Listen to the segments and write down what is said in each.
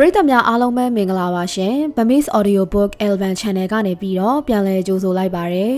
ပရိသတ်များအားလုံးပဲမင်္ဂလာပါရှင်။ Bamis Audio Book Elvan Channel ကနေပြီးတော့ပြန်လည်ကြိုဆိုလိုက်ပါရစေ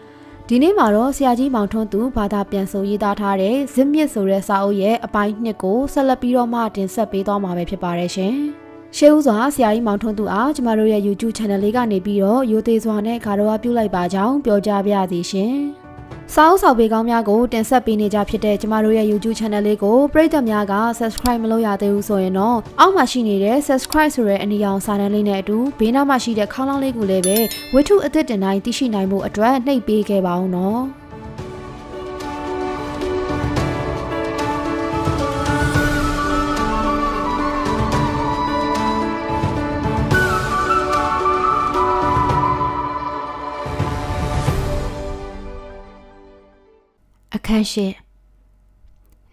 ။ဒီနေ့မှာတော့ဆရာကြီးမောင်ထွန်းသူဘာသာပြန်ဆိုရေးသားထားတဲ့ဇစ်မြစ်ဆိုတဲ့စာအုပ်ရဲ့အပိုင်း2ကိုဆက်လက်ပြီးတော့မှတင်ဆက်ပေးသွားမှာပဲဖြစ်ပါတယ်ရှင်။ရှေးဦးစွာဆရာကြီးမောင်ထွန်းသူအားကျမတို့ရဲ့ YouTube Channel လေးကနေပြီးတော့ရိုသေစွာနဲ့ဂါရဝပြုလိုက်ပါကြောင်းပြောကြားပါရစေရှင်။စာအုပ်စာပေကောင်းများကိုတင်ဆက်ပေးနေကြဖြစ်တဲ့ကျမတို့ရဲ့ YouTube Channel လေးကိုပရိသတ်များက Subscribe မလုပ်ရသေးဘူးဆိုရင်တော့အောက်မှာရှိနေတဲ့ Subscribe ဆိုတဲ့အနီရောင်စာတန်းလေးနဲ့အတူဘေးနားမှာရှိတဲ့ခေါင်းလောင်းလေးကိုလည်းပဲဝတ္ထုအသစ်တင်တိုင်းသိရှိနိုင်မှုအတွက်နှိပ်ပေးခဲ့ပါအောင်နော်။ခန်းရှိ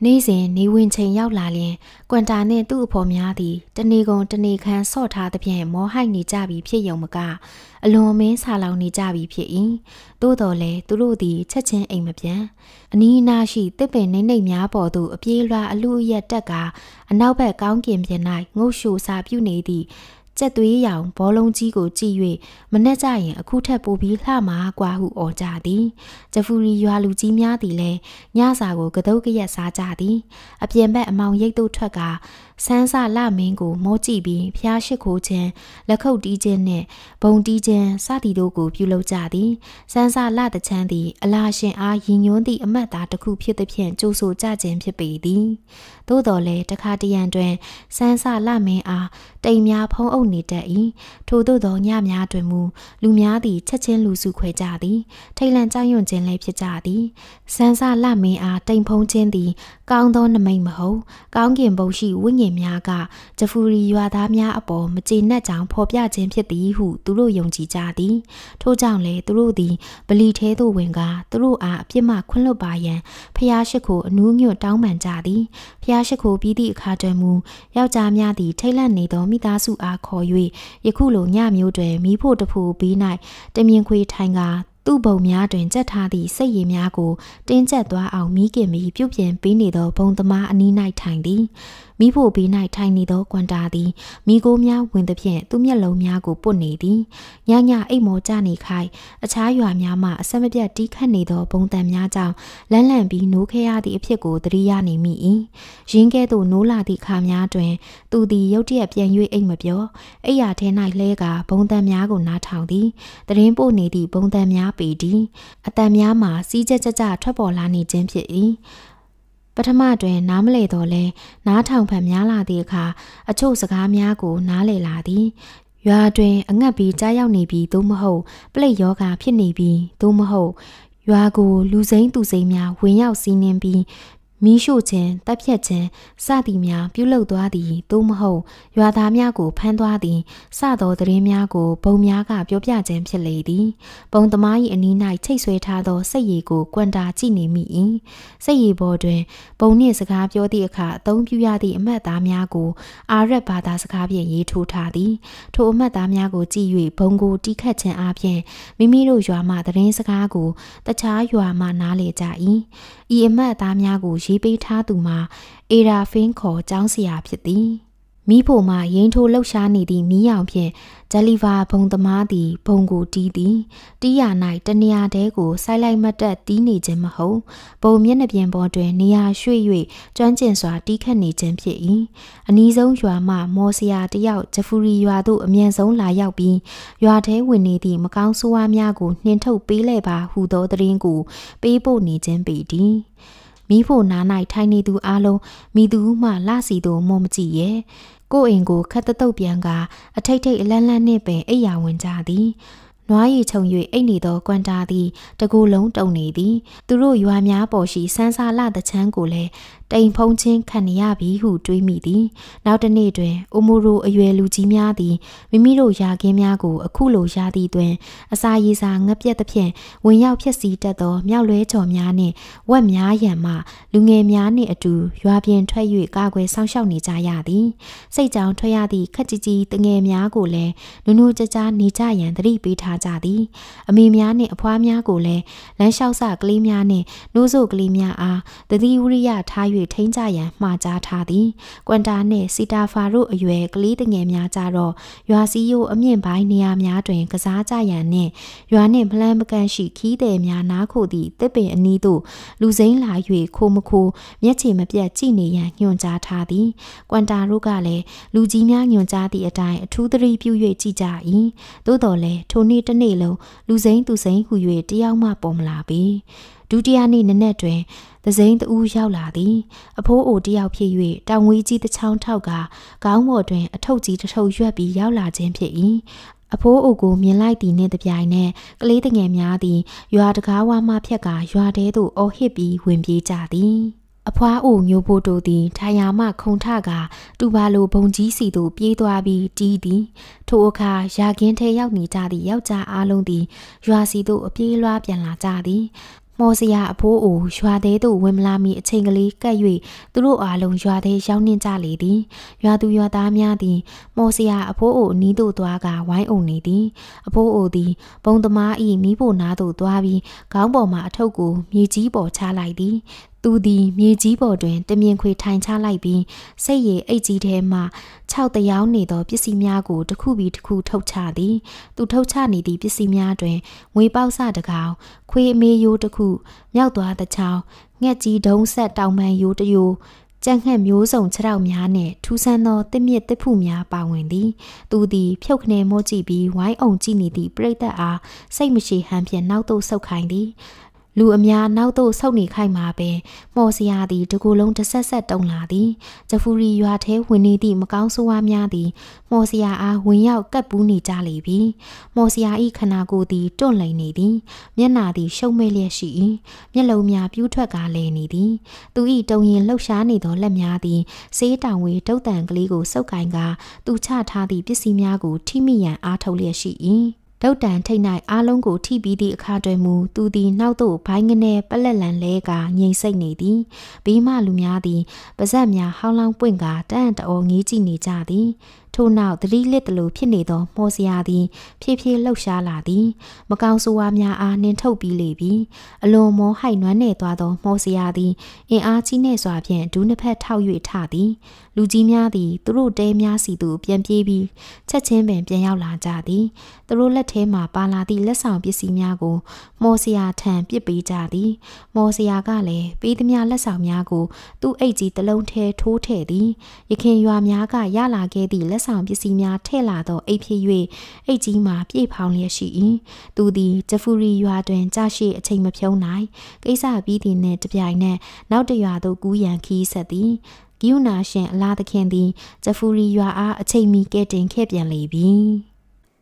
နေ့စဉ်နေဝင်ချိန်ရောက်လာရင်ကွန်တာနှင့်သူ့အဖေများသည်တနေကုန်တနေခန်းဆော့ထားသဖြင့်မောဟိုက်နေကြပြီဖြစ်ယုံမက အလွန်မင်းဆာလောင်နေကြပြီဖြစ်၏သို့တော်လည်းသူတို့သည်ချက်ချင်းအိမ်မပြန်အနီးအနားရှိတစ်ပင်နိမ့်နိမ့်များပေါ်သို့အပြေးလွှာအလူအရက်တက်ကအနောက်ဘက်ကောင်းကင်ပြင်၌ငုတ်ရှူစာပြုနေသည့်ကြက်သွေးရောင်ဘောလုံးကြီးကိုကြည့်၍မနှက်ကြရင်အခုထက်ပိုပြီးလှမှာကွာဟုအော်ကြသည်ဂျဖူရီရွာလူကြီးများသည်လည်းညစာကိုကတုတ်ကရက်စားကြသည်အပြင်ဘက်အမောင်ရိတ်တို့ထွက်ကဆန်းစလမင်းကိုမောကြည့်ပြီးဖျားရှိခိုးခြင်းလက်ခုပ်တီးခြင်းနှင့်ဘုံတီးခြင်းစသည်တို့ကိုပြုလုပ်ကြသည်ဆန်းစလတချမ်းသည်အလားရှင်အားရည်ညွှန်းသည့်အမတ်သားတစ်ခုဖြစ်သည်ဖြင့်ကြိုးဆိုကြခြင်းဖြစ်ပေသည်သို့တော်လည်းတခါတရံတွင်ဆန်းစလမင်းအားတိမ်များဖုံးအုပ်နေတတ်၏ထို့သောသောညများတွင်မူလူများသည်ချက်ချင်းလူစုခွဲကြသည်ထိတ်လန့်ကြောက်ရွံ့ခြင်းလည်းဖြစ်ကြသည်ဆန်းစလမင်းအားတိမ်ဖုံးခြင်းသည်ကောင်းသောနမိတ်မဟုတ်ကောင်းကင်ဘုံရှိဝိညာဉ်ရင်များကဂျဖူရီရွာသားများအပေါ်မကျေနပ်ကြောင်းဖော်ပြခြင်းဖြစ်သည်ဟုသူတို့ယုံကြည်ကြသည်ထို့ကြောင့်လည်းသူတို့သည်ဗလီထဲသို့ဝင်ကသူတို့အားအပြစ်မှခွင့်လွတ်ပါရန်ဖျားရှိခိုအနူးညွတ်တောင်းပန်ကြသည်ဖျားရှိခိုပြီးသည့်အခါတွင်မူယောက်ျားများသည် ထိတ်လန့်နေသောမိသားစုအားခေါ်၍ယခုလိုညမျိုးတွင်မိဖို့တဖို့ပြီး၌တမင်ခွေထိုင်ကသူ့ဘုံများတွင်ကြက်ထားသည့်စိတ်ရည်များကို တင်းကျပ်သွားအောင်မိခင်မီပြုပြင်ပေးနေသောဘုံသမားအနီး၌ထိုင်သည်မိဖို့ဘေး၌ထိုင်နေသောကွန်တာသည်မိကိုများဝင်သည်ဖြင့်သူမျက်လုံးများကိုပုတ်နေသည်ညညအိတ်မောကြနေခိုင်အခြားရွာများမှအဆက်မပြတ်တီးခတ်နေသောပုံတံများကြောင့်လန့်လန့်ပြီးနိုးခဲရသည့်အဖြစ်ကိုသတိရနေမိ၏ရင်းကဲ့သို့နိုးလာသည့်ခါများတွင်သူသည်ရုတ်တရက်ပြန်၍အိတ်မပြောအိယာထဲ၌လဲကဘုံတံများကိုနားထောင်သည်တရင်ပို့နေသည့်ဘုံတံများပေသည်အတံများမှာစီးကြကြကြထွက်ပေါ်လာနေခြင်းဖြစ်၏ပထမတွင် နားမလည်တော့လဲနားထောင်ဖန်များလာသည့်အခါအချို့စကားများကိုနားလည်လာသည်ရွာတွင်အငတ်ပြီးကြားရောက်နေပြီးသို့မဟုတ်ပြိတ်ယောဂါဖြစ်နေပြီးသို့မဟုတ်ရွာကိုလူစိမ့်သူစိမ့်များဝင်ရောက်စီးနှင်းပြီးမီးရှို့ခြင်းတပ်ဖြတ်ခြင်းစသည်များပြုလုပ်သွားသည်သို့မဟုတ်ရွာသားများကိုဖမ်းသွားသည်စသောသတင်းများကိုဘုံများကပြောပြခြင်းဖြစ်လေသည်ဘုံသမား၏အနီး၌ချိတ်ဆွဲထားသောစိတ်ရည်ကိုကွန်တာကြည့်နေမိ၏စိတ်ရည်ပေါ်တွင်ဘုံနှင့်စကားပြောသည့်အခါအသုံးပြုရသည့်အမတ်သားများကိုအာရဗ်ဘာသာစကားဖြင့်ရေးထိုးထားသည် ထိုအမတ်သားများကိုကြည့်၍ဘုံကိုတီးခတ်ခြင်းအပြင်မိမိတို့ရွာမှသတင်းစကားကိုတခြားရွာမှနားလေကြ၏ဤအမတ်သားများကိုရေးပေးထားသူမှာအေရာဖင်းခေါ်ចောင်းဆရာဖြစ်သည်မိဖို့မှရင်ထိုလှုပ်ရှားနေသည့်မီးရောင်ဖြင့်ဂျလီဗာဘုံသမားသည်ဘုံကို တီးသည်တီးရ၌တနေရာတဲကိုစိုက်လိုက်မတ်တက်တီးနေခြင်းမဟုတ်ဘုံမျက်နှာပြင်ပေါ်တွင်နေရာရွှေ့၍ကျွမ်းကျင်စွာတီးခတ်နေခြင်းဖြစ်၏အနီးဆုံးရွာမှမော်ဆရာတယောက်ဂျဖူရီရွာသို့အမြန်ဆုံးလာရောက်ပြီးရွာထဲဝင်နေသည့်မကောင်းဆိုးဝါးများကိုနှင်ထုတ်ပေးလဲပါဟူသောသတင်းကိုပေးပို့နေခြင်းပေသည်မိဖို့နား၌ထိုင်နေသူအလုံးမိသူမှလှစီသူမုံမကြည့်ရဲ့ကိုအိမ်ကိုခတ်တတုတ်ပြန်ကအထိတ်ထိတ်အလန့်လန့်နှင့်ပင်အိပ်ယာဝင်ကြသည်နွားရီခြုံ၍အိတ်နေသောကွန်တာသည်တကူလုံးတုံနေသည်သူတို့ရွာများပေါ်ရှိစန်းစာလတချမ်းကိုလည်းတိမ်ဖုံးချင်းခံရပြီဟု တွေးမိသည် နောက်တစ်နေ့တွင်အိုမိုရိုအရွယ်လူကြီးများသည်မိမိတို့ယာခင်းများကိုအခုလိုယာသည်တွင်အစာရေစာငပြက်သဖြင့်ဝင်ရောက်ဖြစ်စီတတ်သောမြောက်လွဲကျော်များနှင့်ဝက်များရံမှလူငယ်များနှင့်အတူရွာပြင်ထွက်၍ကာကွယ်စောင့်ရှောက်နေကြရသည်စိတ်ကြောင်ထွက်ရသည့်ခက်ကြီးကြီးတငယ်များကိုလည်းနူးနူးကြကြနေကြရန်သတိပေးထားကြသည်အမေများနှင့်အဖွားများကိုလည်းလမ်းလျှောက်စကလေးများနှင့်နှိုးစို့ကလေးများအားတတိဝရိယထား၍၍ထိန်းကြရန်မှာကြားထားသည်။ကွန်တာနှင့်စီတာဖာတို့အရွယ်ကလေးတငယ်များကြတော့ရွာစည်းရိုးအမြင့်ပိုင်းနေရာများတွင်ကစားကြရန်နှင့်ရွာနှင့်မလန်မကန်ရှိခီးသည်များနားခိုသည့်တစ်ပင်အနီးသို့လူစိမ်းလာ၍ခိုမခိုမျက်ခြေမပြတ်ကြည့်နေရန်ညွှန်ကြားထားသည်။ကွန်တာတို့ကလည်းလူကြီးများညွှန်ကြားသည့်အတိုင်းအထူးသတိပြု၍ကြည့်ကြ၏။သို့တော်လည်းထိုနေ့တစ်နေ့လုံးလူစိမ်းသူစိမ်းဟူ၍တယောက်မှပေါ်မလာပေ။ဒုတိယနေ့နနက်တွင်သစိမ်းတူးရောက်လာသည် အဖိုးအိုတယောက်ဖြစ်၍တောင်ဝေးကြီးတစ်ချောင်းထောက်ကခေါင်းပေါ်တွင်အထုပ်ကြီးတစ်ထုပ်ရွက်ပြီးရောက်လာခြင်းဖြစ်၏အဖိုးအိုကိုမြင်လိုက်သည်နှင့်တပြိုင်နက်ကလေးငယ်များသည်ရွာတကားဝမှဖြက်ကရွာတဲသို့အော်ဟစ်ပြီးဝင်ပြေးကြသည် အဖွားအိုမျိုးဖို့တို့သည်ထာယာမခုံထကတူပါလိုဘုံကြီးစီသို့ပြေးသွားပြီးတီးသည် ထိုအခါယာကင်းထဲရောက်နေကြသည့်ယောက်ျားအလုံးသည်ရွာစီသို့အပြေးလွှားပြန်လာကြသည်မော်စရာအဖိုးအိုရွာသေးသို့ဝင်မလာမီအချိန်ကလေးကပ်၍သူတို့အားလုံးရွာသေးရောက်နှင့်ကြလေသည်ရွာသူရွာသားများသည်မော်စရာအဖိုးအိုနီးသို့သွားကဝိုင်းအုံနေသည်အဖိုးအိုသည်ဘုံသမား၏မိဖို့နားသို့သွားပြီးခေါင်းပေါ်မှအထုပ်ကို မြေကြီးပေါ်ချလိုက်သည်သူသည်မြေကြီးပေါ်တွင်တမြင်ခွေထိုင်ချလိုက်ပြီးစိတ်ရည်အိတ်ကြီးထဲမှ၆တရောင်းနေသော ပစ္စည်းများကိုတစ်ခုပြီးတစ်ခုထုတ်ချသည် သူထုတ်ချနေသည့်ပစ္စည်းများတွင်ငွေပေါက်စတစ်ကောင်ခွေအမေရိုးတစ်ခုမြောက်သွားတစ်ချောင်းငှက်ကြီးဒုံးဆက်တောင်ပန်ရိုးတစ်ရိုးကြက်ငှက်မျိုးစုံခြေထောက်များနဲ့ထူးဆန်းသောတစ်မြစ်တစ်ဖူများပါဝင်သည်သူသည်ဖြုတ်ခနဲမောကြည့်ပြီးဝိုင်းအောင်ကြည့်နေသည့်ပြိတ္တအားစိတ်မရှိဟန်ဖြင့်နောက်သို့ဆုတ်ခိုင်းသည်လူအများနောက်သို့ဆုတ်နေခိုက်မှာပင်မော်စရာသည်တကူလုံးတဆက်ဆက်တုံလာသည်ဂျဖူရီရွာထဲဝင်နေသည့်မကောင်းဆိုးဝါးများသည်မော်စရာအားဝင်ရောက်ကပ်ပူးနေကြလေပြီမော်စရာ၏ခန္ဓာကိုယ်သည်တွန့်လိန်နေသည် မျက်နာသည်ရှုံ့မဲ့လျက်ရှိ၏မျက်လုံးများပြူးထွက်ကာလဲနေသည် သူ၏တုံရင်လှုပ်ရှားနေသောလက်များသည်ဆေးတောင်ဝေဒုတ်တန်ကလေးကိုစုပ်ကိုင်ကာသူချထားသည့်ပစ္စည်းများကို ထိမိရန်အားထုတ်လျက်ရှိ၏ဒုတ်တန်ထိတ်နိုင်အားလုံးကို ထိပြီးသည့်အခါတွင်မူသူသည်နောက်သို့ဘိုင်းငနေပလက်လန်လဲကငြိမ်စိတ်နေသည်ဘီမလူများသည်ပါဇက်များဟောင်းလောင်းပွင့်က တန့်တအောငေးကြည့်နေကြသည်ထို့နောက်သတိလစ်တလို့ဖြစ်နေသောမော်စရာသည် ဖြည်းဖြည်းလှုပ်ရှားလာသည်မကောင်းဆိုးဝါးများအားနှင်ထုတ်ပြီးလေပြီအလွန်မောဟိုက်နွမ်းနေသွားသောမော်စရာသည်အင်အားကြီးနှင့်စွာဖြင့်ဒူးနှစ်ဖက်ထောက်၍ထသည် လူကြီးများသည် သူတို့တဲများစီသို့ပြန်ပြေးပြီးချက်ချင်းပင်ပြန်ရောက်လာကြသည်သူတို့လက်ထဲမှပါလာသည့်လက်ဆောင်ပစ္စည်းများကိုမော်စရာထံပစ်ပေးကြသည်မော်စရာကလည်းပေးသမျှလက်ဆောင်များကို သူ့အိတ်ကြီးတစ်လုံးထဲထိုးထည့်သည်ရခင်ရွာများကရလာခဲ့သည့်လက်ဆောင်ပစ္စည်းများထည့်လာသောအိတ်ဖြစ်၍အိတ်ကြီးမှပြည့်ဖောင်းလျက်ရှိ၏သူသည်ဂျဖူရီရွာတွင်ကြာရှည်အချိန်မဖြုံးနိုင်ကိစ္စပြီးသည်နှင့်တပြိုင်နက်နောက်တရွာသို့ကူးရန်ခီးဆက်သည်ဂိယူနာရှင်အလားသခင်သည်ဂျဖူရီရွာအားအချိန်မီကဲတင်ခဲ့ပြန်လေပြီ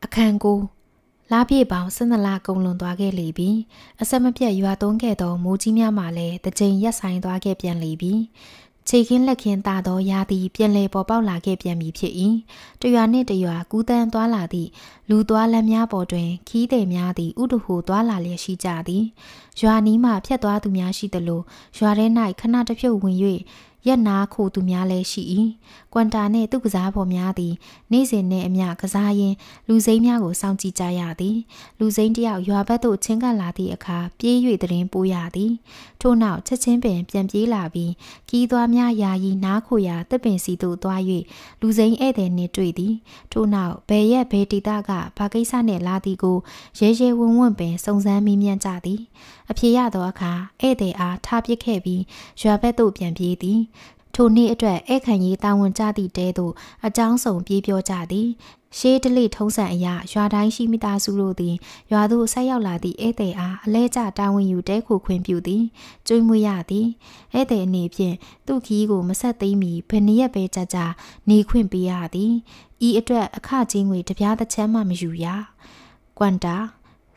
အခန်းကို လာပြေပေါင်း၁၂လကုန်လွန်သွားခဲ့လေပြီအဆက်မပြတ်ရွာသွန်းခဲ့သောမိုးကြီးများမှလည်းတစ်ချိန်ရပ်ဆိုင်သွားခဲ့ပြန်လေပြီခြေခင်းလက်ခင်းသာသောရာသီပြန်လည်ပေါ်ပေါက်လာခဲ့ပြန်ပြီဖြစ်၏တရွာနှင့်တရွာကူးတန်းသွားလာသည့်လူသွားလမ်းများပေါ်တွင် ခီးသည်များသည်ဥတဟူသွားလာလျက်ရှိကြသည်ရွာနီးမှဖြတ်သွားသူများရှိသလိုရွာထဲ၌ခဏတစ်ဖြုတ်ဝင်၍ရက်နာခိုသူများလည်းရှိ၏ကွန်တာနှင့်သူ့ကစားဖော်များသည်နေ့စဉ်နှင့်အမျှကစားရင်းလူစိမ်းများကိုစောင့်ကြည့်ကြရသည်လူစိမ်းတယောက်ရွာဘက်သို့ချင်းကပ်လာသည့်အခါပြေး၍တရင်ပိုးရသည်ထို့နောက်ချက်ချင်းပင်ပြန်ပြေးလာပြီးကီးသွားများယာယီနားခိုရာတပ်ပင်စီသို့သွား၍လူစိမ်းဧည့်သည်နှင့်တွေ့သည်ထို့နောက်ဘယ်ရက်ဘယ်တီတာကဘာကိစ္စနှင့်လာသည်ကိုရဲရဲဝံ့ဝံ့ပင်စုံစမ်းမေးမြန်းကြသည်အဖြေရသောအခါဧည့်သည်အားထားပစ်ခဲ့ပြီးရွာဘက်သို့ပြန်ပြေးသည်ထိုနေ့အတွက်ဧကန်ကြီးတာဝန်ကျသည့်တဲသို့အကြောင်းစုံပြေးပြောကြသည်ရှေးတလိထုံးစံအရရွာတိုင်းရှိမိသားစုတို့သည်ရွာသို့ဆက်ရောက်လာသည့်ဧည့်သည်အားအလဲကျတာဝန်ယူတဲခုခွင့်ပြုသည်ကျွေးမွေးရသည်ဧည့်သည်အနေဖြင့်သူ့ခီးကိုမဆက်သိမီဘယ်နည်းပဲကြကြနေခွင့်ပေးရသည်ဤအတွက်အခကြေးငွေတပြားတစ်ချမ်းမှမယူရကွန်တာ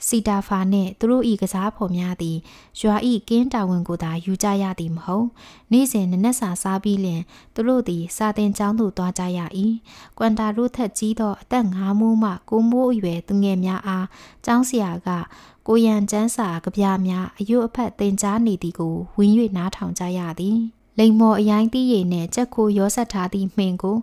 စီတာဖာနှင့်သူတို့၏ကစားဖော်များသည် ရွာ၏ကင်းတာဝန်ကိုသာယူကြရသည်မဟုတ်။နေ့စဉ်နနက်စာစားပြီးလျှင်သူတို့သည်စာသင်ကျောင်းသို့သွားကြရ၏။ကွန်တာတို့ထက်ကြီးသောအသက်၅မိုးမှ၉မိုးအရွယ်သူငယ်များအားကျောင်းဆရာကကိုရန်ကျန်းစာကြပြများအယုအဖက်တင်ကြားနေသည်ကိုဝင်၍နားထောင်ကြရသည်။လိမ္မော်အရင်သိရည်နှင့်ကြက်ခိုရောဆက်ထားသည့်မှင်ကို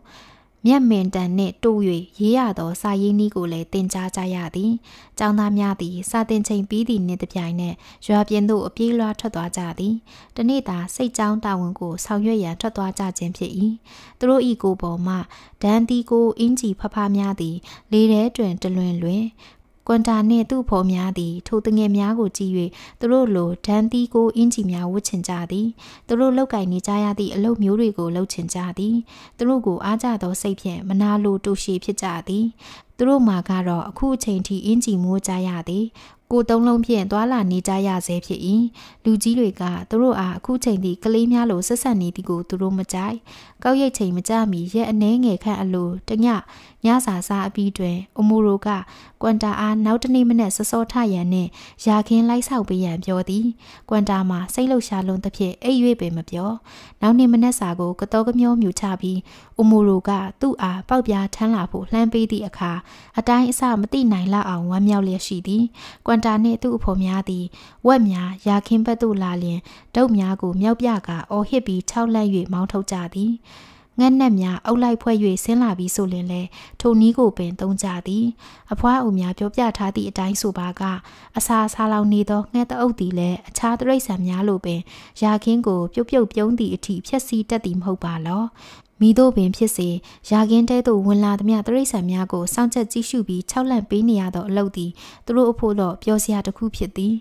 မျက်မင်တန်နှင့်တူ၍ရေးရသောစာရေးနည်းကိုလည်းသင်ကြားကြရသည်။ကျောင်းသားများသည်စာသင်ချိန်ပြီးသည့်နေ့တစ်ပြိုင်နက်ရွာပြင်သို့အပြေးလွှားထွက်သွားကြသည်။တနေ့သာစိတ်ကြောင်းတာဝန်ကိုဆောင်ရွက်ရန်ထွက်သွားကြခြင်းဖြစ်၏။သူတို့၏ကိုယ်ပေါ်မှဒန်တီကိုအင်ကြီးဖဖများသည်လေထဲတွင် တလွင်လွင်ကွန်တာနှင့်သူ့ဖော်များသည်ထိုတငယ်များကိုကြည့်၍သူတို့လိုဒန်းသီးကိုအင်ဂျီများဝတ်ချင်ကြသည်သူတို့လောက်ကင်နေကြရသည့်အလုပ်မျိုးတွေကိုလုပ်ချင်ကြသည်သူတို့ကိုအားကြသောစိတ်ဖြင့်မနာလိုတူရှည်ဖြစ်ကြသည်သူတို့မှာကတော့အခုအချိန်ထိအင်ဂျီမိုးကြရသည်ကိုသုံးလုံးဖြင့်သွာလာနေကြရဆဲဖြစ်၏လူကြီးတွေကသူတို့အားအခုချိန်ထိကလေးများလိုဆက်ဆက်နေသည်ကိုသူတို့မကြိုက်ကောက်ရိတ်ချိန်မကြမီရက်အနှဲငယ်ခန့်အလိုတညညစာစားအပြီးတွင် အမူရိုက ကွန်တာအားနောက်တနေ့မနက်စစောထရန်နှင့်ရာခင်းလိုက်ဆောက်ပေးရန်ပြောသည် ကွန်တာမှာစိတ်လှုပ်ရှားလွန်းသဖြင့်အိပ်၍ပင်မပြောနောက်နေ့မနက်စာကိုကတော်ကမျောမြူချပြီးအမူရိုကသူ့အားပေါက်ပြားထမ်းလာဖို့လှမ်းပေးသည့်အခါအတိုင်းအဆမသိနိုင်လောက်အောင်ဝမ်းမြောက်လျက်ရှိသည်ကွန်တာနှင့်သူ့အဖေများသည်ဝက်များရာခင်းဘက်သို့လာလျင်ဒုတ်များကိုမြောက်ပြကအော်ဟစ်ပြီးခြောက်လန့်၍မောင်းထုတ်ကြသည်။ငှက်နှက်များအုပ်လိုက်ဖွဲ့၍ဆင်းလာပြီးဆိုလင်လဲထိုနီးကိုပင်သုံးကြသည်အဖွားအုပ်များပြောပြထားသည့်အတိုင်းဆိုပါကအစာစားလောင်နေသောငှက်တအုပ်သည်လည်းအခြားတရိษံများလိုပင်ရာခင်းကိုပြုတ်ပြုတ်ပြုံးသည့်အထိဖျက်ဆီးတတ်သည်မဟုတ်ပါလောမိတို့ပင်ဖြစ်စေယာကင်းတဲသို့ဝင်လာသမျှတရိษံများကိုစောင့်ချက်ကြည့်ရှုပြီးခြောက်လန့်ပေးနေရသောအလုပ်သည်သူတို့အဖို့တော့ပြောစရာတစ်ခုဖြစ်သည်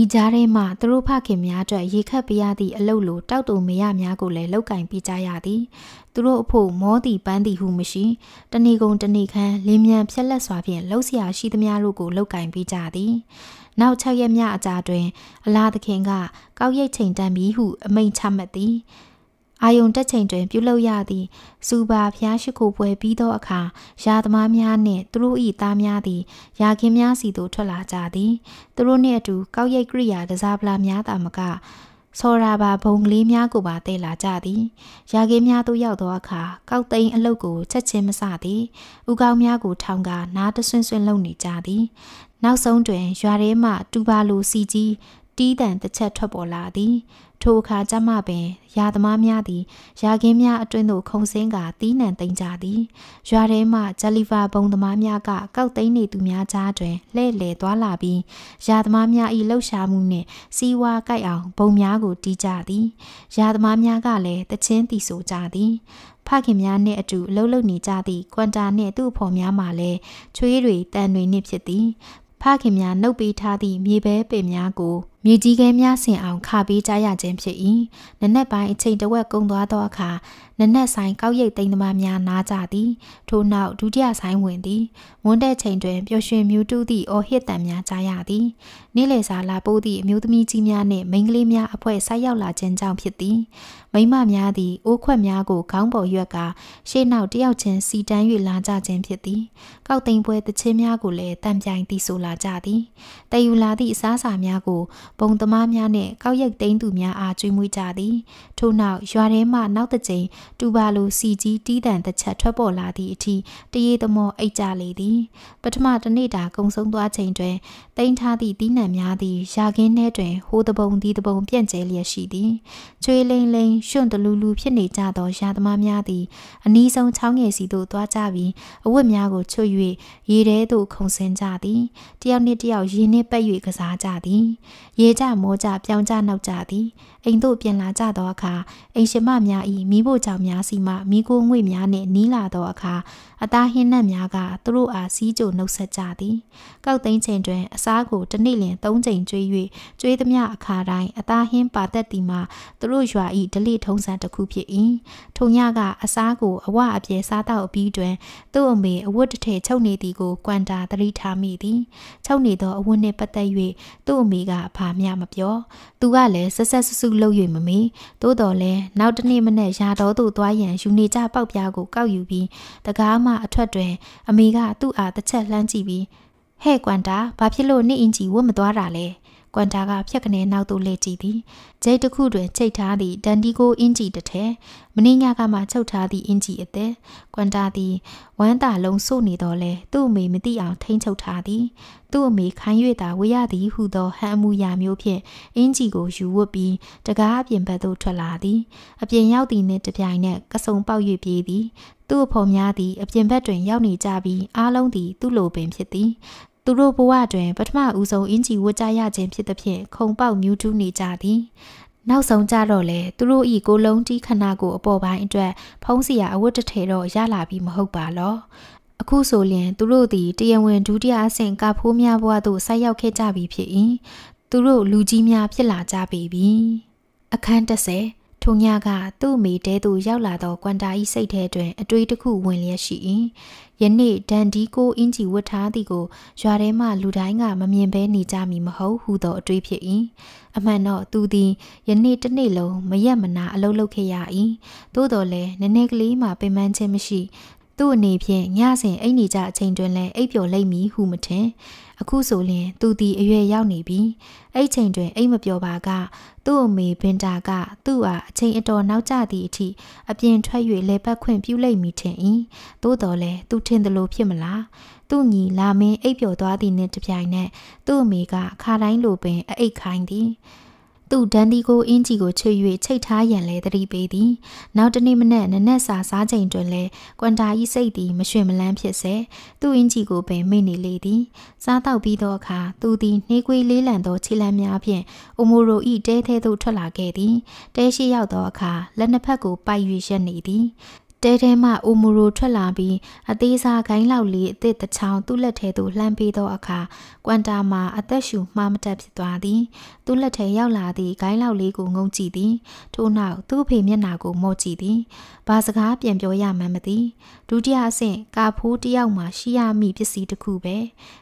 ဤကြားထဲမှသူတို့ဖခင်များအတွက်ရေခတ်ပေးရသည့်အလုပ်လိုတောက်တုံမရများကိုလည်းလောက်ကင်ပေးကြရသည်သူတို့အဖို့မောသည်ပန်းသည်ဟုမရှိတဏီကုံတဏီခန်းလင်းမြန်ဖြက်လက်စွာဖြင့်လှုပ်ရှားရှိသမျှတို့ကိုလောက်ကင်ပေးကြသည်နောက်၆ရက်များအကြာတွင်အလားသခင်ကကောက်ရိတ်ချိန်တန်ပြီဟုအမိန့်ချမှတ်သည်အာယုံတက်ချိန်တွင်ပြုလုပ်ရသည့်စူပါဖျားရှိခိုပွဲပြီးသောအခါယာသမားများနှင့်သူတို့၏သားများသည်ယာခင်များစီသို့ထွက်လာကြသည်သူတို့နှင့်အတူ ကောက်ရိုက်ကြိယာကစားပလာများသာမကစောရာဘာဘုံကလေးများကိုပါတည်လာကြသည်ယာကင်းများတို့ရောက်သောအခါကောက်သိန်းအလုတ်ကိုချက်ချင်းမစသည်ဥကောင်းများကိုထောင်ကနားတဆွန့်ဆွန့်လုံနေကြသည် နောက်ဆုံးတွင်ရွာထဲမှ တူပါလိုစီကြီးတီးတန်တစ်ချက်ထွက်ပေါ်လာသည်ထိုအခါကျမှပင်ယာသမားများသည်ယာခင်းများအတွင်သို့ခုံဆင်းကာတီးနှံသိမ်းကြသည်ရွာထဲမှဂျလီဖာဘုံသမားများကကောက်သိမ်းနေသူများကြားတွင်လှဲ့လေသွားလာပြီးယာသမားများ၏လှုပ်ရှားမှုနှင့်စီးဝါးကိုက်အောင်ဘုံများကို တီးကြသည်ယာသမားများကလည်းတချင်းတီဆိုကြသည်ဖခင်များနှင့်အတူလှုပ်လှုပ်နေကြသည့်ကွန်တာနှင့်သူ့အဖော်များမှလည်းချွေးတွေတန်တွေနှင့်ဖြစ်သည်ဖခင်များနှုတ်ပေးထားသည့်မြေပဲပင်များကိုမြေကြီးခဲများဆင်အောင်ခပေးကြရခြင်းဖြစ်၏နနက်ပိုင်းအချိန်တစ်ဝက်ကုန်သွားသောအခါနနက်ဆိုင်ကောက်ရိပ်သိမ်းသမားများနားကြသည်ထို့နောက်ဒုတိယဆိုင်ဝင်သည်ဝန်းတဲ့ချိန်တွင်ပျော်ရွှင်မြူးတူးသည့်အော်ဟစ်တံများကြားရသည်နေ့လယ်စာလာပိုးသည့်အမျိုးသမီးကြီးများနှင့်မိန်းကလေးများအဖွဲ့ဆိုက်ရောက်လာခြင်းကြောင့်ဖြစ်သည် မိမများသည်အိုးခွက်များကိုခေါင်းပေါ်ရွက်ကရှေ့နောက်တယောက်ချင်းစီတန်း၍လာကြခြင်းဖြစ်သည်ကောက်သိမ်းပွဲတခြင်းများကိုလည်းတံပြိုင်တီးဆိုလာကြသည်တည်ယူလာသည့်အစားအစာများကိုပုံသမားများနှင့်ကောက်ရိုက်သိမ်းသူများအားကျွေးမွေးကြသည်ထို့နောက်ရွာထဲမှနောက်တစ်ကြိမ်တူပါလိုစီကြီးတီးတန်တစ်ချက်ထွက်ပေါ်လာသည့်အထိတရေသမောအိတ်ကြလေသည် ပထမတစ်နေ့တာ ကုံဆုံးသွားချိန်တွင်တိမ့်ထားသည့်တီးနှံများသည်ရာခင်းထဲတွင်ဟိုးတပုံဒီတပုံပြန့်ကျဲလျက်ရှိသည်ချွေလိမ့်လိမ့်ရွှွန့်တလူလူဖြစ်နေကြသော ရာသမားများသည်အနီးဆုံးချောင်းငယ်စီသို့သွားကြပြီးအဝတ်များကိုချွတ်၍ရေထဲသို့ခုန်ဆင်းကြသည်တယောက်နှင့်တယောက်ရင်းနှင့်ပတ်၍ကစားကြသည်ရေရေကြမိုးကြ ပြောင်းကြနောက်ကြသည်အိမ်သို့ပြန်လာကြသောအခါအိမ်ရှင်မများ၏မိဖို့ကြောင့်များစီမှမိကိုငွေများနှင့်နီးလာသောအခါအသားဟင်းနှက်များကသူတို့အားစီးကြိုနှုတ်ဆက်ကြသည်ကောက်သိန်းချိန်တွင်အစားကိုတစ်နေ့လျင်၃ချိန်ကျွေး၍ကျွေးသည်မအခါတိုင်းအသားဟင်းပါတက်သည်မှာသူတို့ရွာ၏ဒလိထုံးစံတစ်ခုဖြစ်၏ထိုညကအစားကိုအဝအပြဲစားတော့အပြီးတွင်သူ့အမေအဝတ်တစ်ထည်ချုပ်နေသည်ကိုကွန်တာသတိထားမိသည်ချုပ်နေသောအဝတ်နှင့်ပတ်သက်၍သူ့အမေကဘာမျှမပြောသူကလည်းဆက်ဆက်ဆူဆူလုပ်၍မမီသို့တော်လဲနောက်တစ်နေ့မနေ့ရာတော်သို့သွားရန်ယူနေကြပေါက်ပြားကိုကောက်ယူပြီးတကားမှအထွက်တွင် အမေကသူ့အားတစ်ချက်လှမ်းကြည့်ပြီးဟဲ့ကွန်တာဘာဖြစ်လို့နေအင်ကြီးဝတ်မသွားတာလဲကွန်တာကဖြက်ကနေနောက်သို့လှည့်ကြည့်သည်ဂျိတ်တစ်ခုတွင်ချိတ်ထားသည့်ဒန်ဒီကိုအင်ဂျီတစ်ထည်မင်းညကမှချုပ်ထားသည့်အင်ဂျီအသည်ကွန်တာသည်ဝမ်းသာလုံးစို့နေတော်လဲသူ့အမေမသိအောင်ထိန်းချုပ်ထားသည်သူ့အမေခိုင်း၍သာဝေရသည်ဟုသောဟန်အမှုရာမျိုးဖြင့်အင်ဂျီကိုယူဝတ်ပြီးတကားအပြင်ဘက်သို့ထွက်လာသည်အပြင်ရောက်သည့်နှင့်တပြိုင်နက်ကစုံပေါက်၍ပြေးသည်သူ့အဖေများသည်အပြင်ဘက်တွင်ရောက်နေကြပြီးအားလုံးသည်သူ့လိုပင်ဖြစ်သည်သူတို့ဘဝတွင်ပထမဦးဆုံးအင်ဂျီဝတ်ကြရခြင်းဖြစ်သဖြင့်ခုံပေါက်မြူးထူးနေကြသည်နောက်ဆုံးကြတော့လေသူတို့ဤကိုလုံးတီးခနာကိုအပေါ်ပိုင်းအတွက် ဖုံးစရာအဝတ်တထဲတော့ရလာပြီးမဟုတ်ပါလောအခုဆိုလျင်သူတို့သည်တရားဝင်ဒုတိယအဆင့်ကဖိုးများဘဝသို့ဆက်ရောက်ခဲ့ကြပြီဖြစ်၏သူတို့လူကြီးများဖြစ်လာကြပေပြီအခန်း30ထိုညကသူ့အမိတဲသို့ရောက်လာသောကွန်တာ၏စိတ်ထဲတွင်အတွေးတစ်ခုဝင်လျက်ရှိ၏ယနေ့ဒန်ဒီကိုအင်ဂျီဝတ်ထားသည်ကိုရွာထဲမှလူတိုင်းကမမြင်ဘဲနေကြမည်မဟုတ်ဟုသောအတွေးဖြစ်၏အမှန်တော့သူသည်ယနေ့တစ်နေ့လုံးမရက်မနာအလုပ်လုပ်ခဲ့ရ၏သို့တော်လည်းနည်းနည်းကလေးမှပင်ပန်းခြင်းမရှိသူ့အနေဖြင့်ညစဉ်အိပ်နေကြအချိန်တွင်လည်းအိပ်ပျော်လိမ့်မည်ဟုမထင်အခုဆိုရင်သူဒီအရွယ်ရောက်နေပြီအဲ့ချိန်တွင်အိမ်မပြောပါကသူ့အမေဘင်တာကသူ့အားအချိန်အတော်နောက်ကျသည့်အထိအပြင်ထွက်၍လဲပတ်ခွင့်ပြုလိုက်မိထင်၏သို့တော်လဲသူထင်သလိုဖြစ်မလားသူ့ညီလာမင်းအိပ်ပျော်သွားသည့်နှင့်တပြိုင်နက်သူ့အမေကခါတိုင်းလိုပင်အိတ်ခိုင်းသည်။သူ့ဒန်ဒီကိုအင်းကြီးကိုချွေ၍ချိတ်ထားရန်လဲသတိပေးသည်။နောက်တနေ့မနက်နနက်စာစားချိန်တွင်လဲကွန်တာဤစိတ်သည်မရွှင်မလန်းဖြစ်စေသူ့အင်းကြီးကိုပင်မိနေလေသည်။စားတော့ပြီးသောအခါသူသည်နှေးကွေးလေးလံသောခြေလမ်းများဖြင့်အိုမိုရိုဤတဲထဲသို့ထွက်လာခဲ့သည်။တဲရှိရောက်သောအခါလက်နှစ်ဖက်ကိုပိုက်၍ရက်နေသည်။တဲထဲမှအူမူရိုထွက်လာပြီးအသေးစားဂိုင်းလောက်လေးအသစ်တစ်ချောင်းသူ့လက်ထဲသို့လှမ်းပေးသောအခါကွန်တာမှာအသက်ရှူမှားမတတ်ဖြစ်သွားသည်သူ့လက်ထဲရောက်လာသည့်ဂိုင်းလောက်လေးကိုငုံကြည့်သည်ထို့နောက်သူ့အဖေမျက်နှာကိုမော့ကြည့်သည်ဘာစကားပြန်ပြောရမှန်းမသိဒုတိယအဆင့်ကာဖိုးတယောက်မှရှိရမည့်ပစ္စည်းတစ်ခုပဲ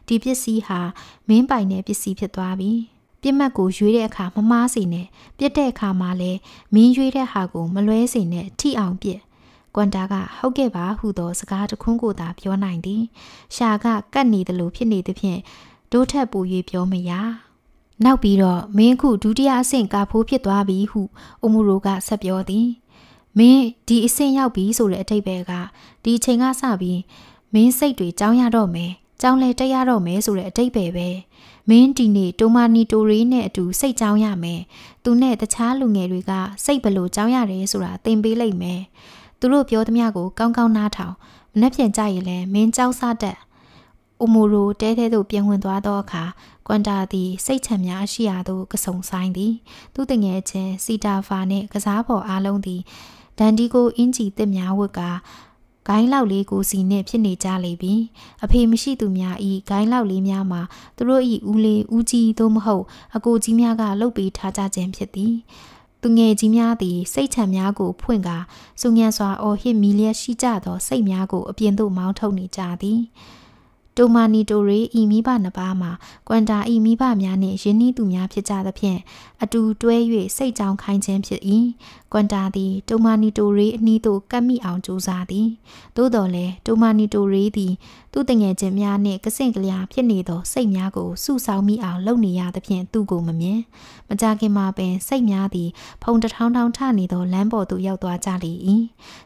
ဒီပစ္စည်းဟာမင်းပိုင်တဲ့ပစ္စည်းဖြစ်သွားပြီပြစ်မှတ်ကိုရွေးတဲ့အခါမမားစေနဲ့ပြစ်တဲ့အခါမှာလည်းမင်းရွေးတဲ့ဟာကိုမလွဲစေနဲ့ထိအောင်ပြစ်ကွန်တာကဟုတ်ကဲ့ပါဟုသောစကားတခွန်းကိုသာပြောနိုင်သည်ရှာကကတ်နေသလိုဖြစ်နေသည်ဖြင့်ဒိုးထက်ပူ၍ပြောမရနောက်ပြီးတော့မင်းခုဒုတိယအဆင့်ကာဖိုးဖြစ်သွားပြီဟုအမှုရိုကဆက်ပြောသည်မင်းဒီအဆင့်ရောက်ပြီဆိုတဲ့အထိပ္ပယ်ကဒီချိန်ကစပြီးမင်းစိတ်တွေကြောင်းရတော့မယ်ကြောင်းလဲတက်ရတော့မယ်ဆိုတဲ့အတိတ်ပဲပဲမင်းဒီနေ့တိုမာနီတိုရီနဲ့အတူစိတ်ကြောင်းရမယ်သူနဲ့တခြားလူငယ်တွေကစိတ်ဘလို့ကြောင်းရတယ်ဆိုတာသင်ပေးလိုက်မယ်သူတို့ပြောသမျှကိုကောင်းကောင်းနားထောင်မနှက်ပြန်ကြရင်လည်းမင်းကြောက်စတတ်အိုမိုရိုတဲတဲသို့ပြန်ဝင်သွားသောအခါကွန်တာသည်စိတ်ချမ်းများရှိရာသို့ကစုံဆိုင်သည်သူတငယ်ချင်းစီတာဖာနှင့်ကစားဖော်အားလုံးသည်ဒန်ဒီကိုအင်ဂျီတစ်များဝတ်ကာဂိုင်းလောက်လေးကိုစီနှင့်ဖြစ်နေကြလေပြီအဖေမရှိသူများဤဂိုင်းလောက်လေးများမှာသူတို့ဤဦးလေးဦးကြီးသို့မဟုတ်အကိုကြီးများကလှုပ်ပေးထားကြခြင်းဖြစ်သည်သူငယ်ကြီးများသည်စိတ်ချမ်းများကိုဖွင့်ကာစုညံစွာအော်ဟစ်မီလျက်ရှိကြသောစိတ်များကိုအပြင်သို့မောင်းထုတ်နေကြသည်တိုမာနီတိုရေဤမိဘနှစ်ပါးမှာကွန်တာဤမိဘများနှင့်ယင်းနှီးသူများဖြစ်ကြသဖြင့်အတူတွဲ၍စိတ်ကြောင်ခိုင်းခြင်းဖြစ်၏ကွန်တာသည်တိုမာနီတိုရေးအနီးသို့ကပ်မိအောင်ကြိုးစားသည်သို့တော်လည်းတိုမာနီတိုရေးသည်သူ့တငယ်ချင်းများနှင့်ကစင့်ကလျာဖြစ်နေသော စိတ်များကိုစုဆောင်းမိအောင်လုပ်နေရသဖြင့်သူ့ကိုမမြင်မကြခင်မှာပင်စိတ်များသည်ဖုံတထောင်းထောင်းထနေသောလမ်းပေါ်သို့ရောက်သွားကြလေ၏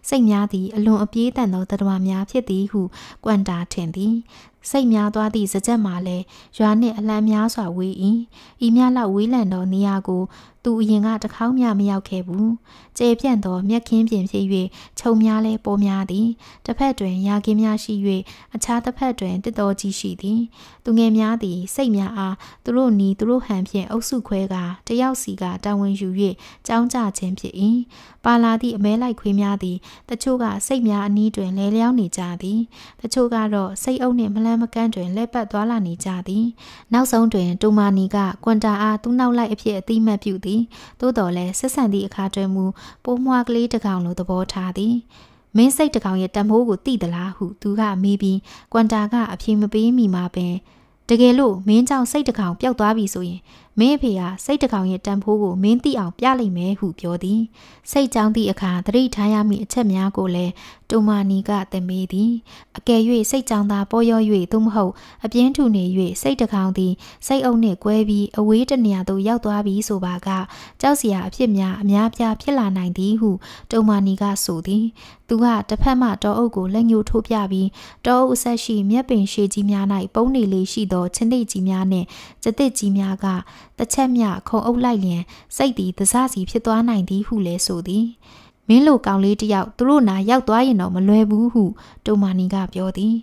စိတ်များသည်အလွန်အပြေးတန်သောသတ္တဝါများဖြစ်သည်ဟု ကွန်တာထင်သည် စိတ်များသွားသည့်စကြက်မှာလည်းရွာနှင့်အလံများစွာဝေး၏ဤများလောက်ဝေးလံသောနေရာကိုသူအရင်ကတစ်ခေါက်မျှမရောက်ခဲ့ဘူး။ကျေပြန့်သောမျက်ခင်းပြင်ဖြစ်၍ခြုံများလဲပေါ်များသည်။တစ်ဖက်တွင်ရာကင်းများရှိ၍အခြားတစ်ဖက်တွင်တစ်တော်ကြီးရှိသည်။သူငယ်များသည်စိတ်များအားသူတို့နီးသူတို့ဟန်ဖြင့်အုပ်စုခွဲကတယောက်စီကတာဝန်ယူ၍ကြောင်းကြခြင်းဖြစ်၏။ပါလာသည့်အမဲလိုက်ခွေးများသည်တချို့ကစိတ်များအနီးတွင်လဲလျောင်းနေကြသည်။တချို့ကတော့စိတ်အုပ်နှင့်မလန်းမကန်းတွင်လဲပတ်သွားလာနေကြသည်။နောက်ဆုံးတွင်တူမာနီကကွန်တာအားသူ့နောက်လိုက်အဖြစ်အတိမတ်ပြုသည်သည်သို့တော်လည်းဆက်ဆံသည့်အခါတွင်မူပိုးမွားကလေးတစ်ကောင်လိုသဘောထားသည်မင်းစိတ်တစ်ကောင်ရဲ့တမိုးကိုသိသလားဟုသူကမေးပြီးကွန်တာကအဖြေမပေးမိမှပင်တကယ်လို့မင်းကြောင့်စိတ်တစ်ကောင်ပျောက်သွားပြီဆိုရင်မင်းအဖေဟာစိတ်တကောင်ရဲ့တန်ဖိုးကိုမင်းသိအောင်ပြလိုက်မယ်ဟုပြောသည်စိတ်ကြောင်းသည့်အခါသတိထားရမည့်အချက်များကိုလည်းတိုမာနီကသင်ပေးသည်အကယ်၍စိတ်ကြောင်းသာပေါ်ရော၍သို့မဟုတ်အပြင်းထူနေ၍စိတ်တကောင်သည်စိတ်အုပ်နှင့်ကွဲပြီးအဝေးတနေရာသို့ရောက်သွားပြီးဆိုပါကကြောက်စရာအဖြစ်များအများပြားဖြစ်လာနိုင်သည်ဟုတိုမာနီကဆိုသည်သူကတစ်ဖက်မှတောအုပ်ကိုလက်ညှိုးထိုးပြပြီးတောအုပ်အဆက်ရှိမြက်ပင်ရှည်ကြီးများ၌ပုံနေလေးရှိသောချင်းသိကြီးများနှင့်ကျသစ်ကြီးများကတစ်ချက်မျှခုံအုပ်လိုက်လျင် စိတ်သည်သစစီဖြစ်သွားနိုင်သည်ဟုလည်းဆိုသည်မင်းလိုကောင်လေးတယောက်သူတို့နာရောက်သွားရင်တော့မလွယ်ဘူးဟုတိုမာနီကပြောသည်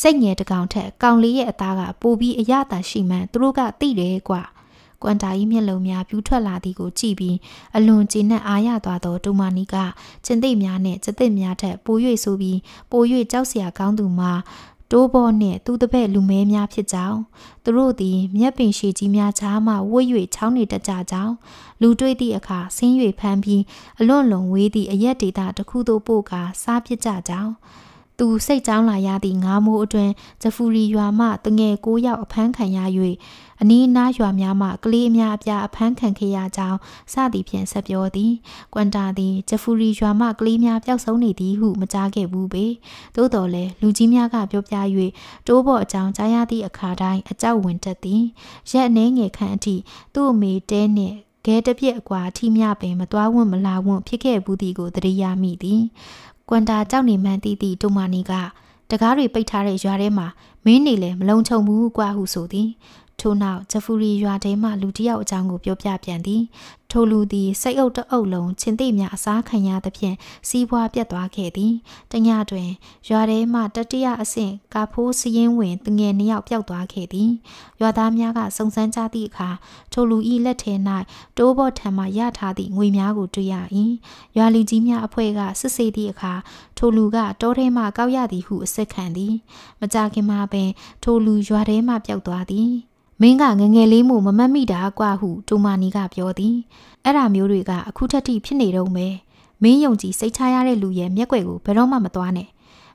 စိတ်ငယ်တကောင်ထက် ကောင်လေးရဲ့အသားကပိုပြီးအရသာရှိမှန်သူတို့ကသိတယ်ကွာကွန်တာကြီးမျက်လုံးများပြူးထွက်လာသည်ကိုကြည့်ပြီးအလွန်ကျေနပ်အားရသွားသောဒူမာနီကကျင်သိပ်များနှင့်ကျသိပ်များထက်ပို၍ဆိုပြီးပို၍ကြောက်စရာကောင်းသူမှာတိုးဘော့နှင့်သူတပည့်လူမဲများဖြစ်ကြောင်းသူတို့သည်မြက်ပင်ရှိကြီးများချားမှဝွေ၍ချောင်းနေတကြကြောင်းလူတွေ့သည့်အခါဆင်း၍ဖမ်းပြီးအလွန်လွန်ဝေးသည့်အရက်ဒေတာတစ်ခုသို့ပို့ကာစားပစ်ကြကြောင်းသူစိတ်ကြောင်းလာရသည့်ငါးမိုးအတွင်ဂျဖူရီရွာမှတငယ်၉ယောက်အဖမ်းခံရ၍အနီးအနားရွာများမှကလေးအများအပြားအဖမ်းခံခဲ့ရကြောင်းစသည်ဖြင့်ဆက်ပြောသည်ကွန်တာသည်ဂျဖူရီရွာမှကလေးများပျောက်ဆုံးနေသည်ဟု မကြားခဲ့ဘူးပေသို့တော်လည်းလူကြီးများကပြောပြ၍တိုးပေါ်အကြောင်းကြားရသည့်အခါတိုင်းအကြောက်ဝင်တတ်သည်ရက်အနေငယ်ခန့်အထိသူ့အမေတဲနှင့်ခဲတပြက်အကွာအထိမြပင်မသွားဝွင့်မလာဝွင့်ဖြစ်ခဲ့ဘူးသည်ကိုသတိရမိသည်ကွန်တာကြောက်နေမှန်းသိသည့်တူမာနီကတကားတွေပိတ်ထားတဲ့ရွာထဲမှာမင်းနေလေမလုံခြုံဘူးကွာဟုဆိုသည်ထို့နောက်ဂျဖူရီရွာထဲမှလူတစ်ယောက်အကြောင်းကိုပြောပြပြန်သည် ထိုလူသည်စိတ်အုပ်တအုပ်လုံးချင်းသိများအစားခံရသဖြင့်စီးပွားပြတ်သွားခဲ့သည်တညတွင်ရွာထဲမှတတိယအဆင့်ကာဖိုးစရင်ဝင်တငယ်နှစ်ယောက်ပျောက်သွားခဲ့သည်ရွာသားများကစုံစမ်းကြသည့်အခါထိုလူ၏လက်ထဲ၌တိုးဘော့ထံမှရထားသည့်ငွေများကိုတွေ့ရ၏ရွာလူကြီးများအဖွဲ့ကစစ်ဆေးသည့်အခါထိုလူကတောထဲမှကောက်ရသည်ဟုအစစ်ခံသည် မကြခင်မှာပင်ထိုလူရွာထဲမှပျောက်သွားသည်မင်းကငငယ်လေးမို့မမတ်မိတာကွာဟုတူမာနီကပြောသည်အဲ့ဒါမျိုးတွေကအခုထက်ထိဖြစ်နေတော့မယ်မင်းယုံကြည်စိတ်ချရတဲ့လူရဲ့မျက်ွယ်ကိုဘယ်တော့မှမသွားနဲ့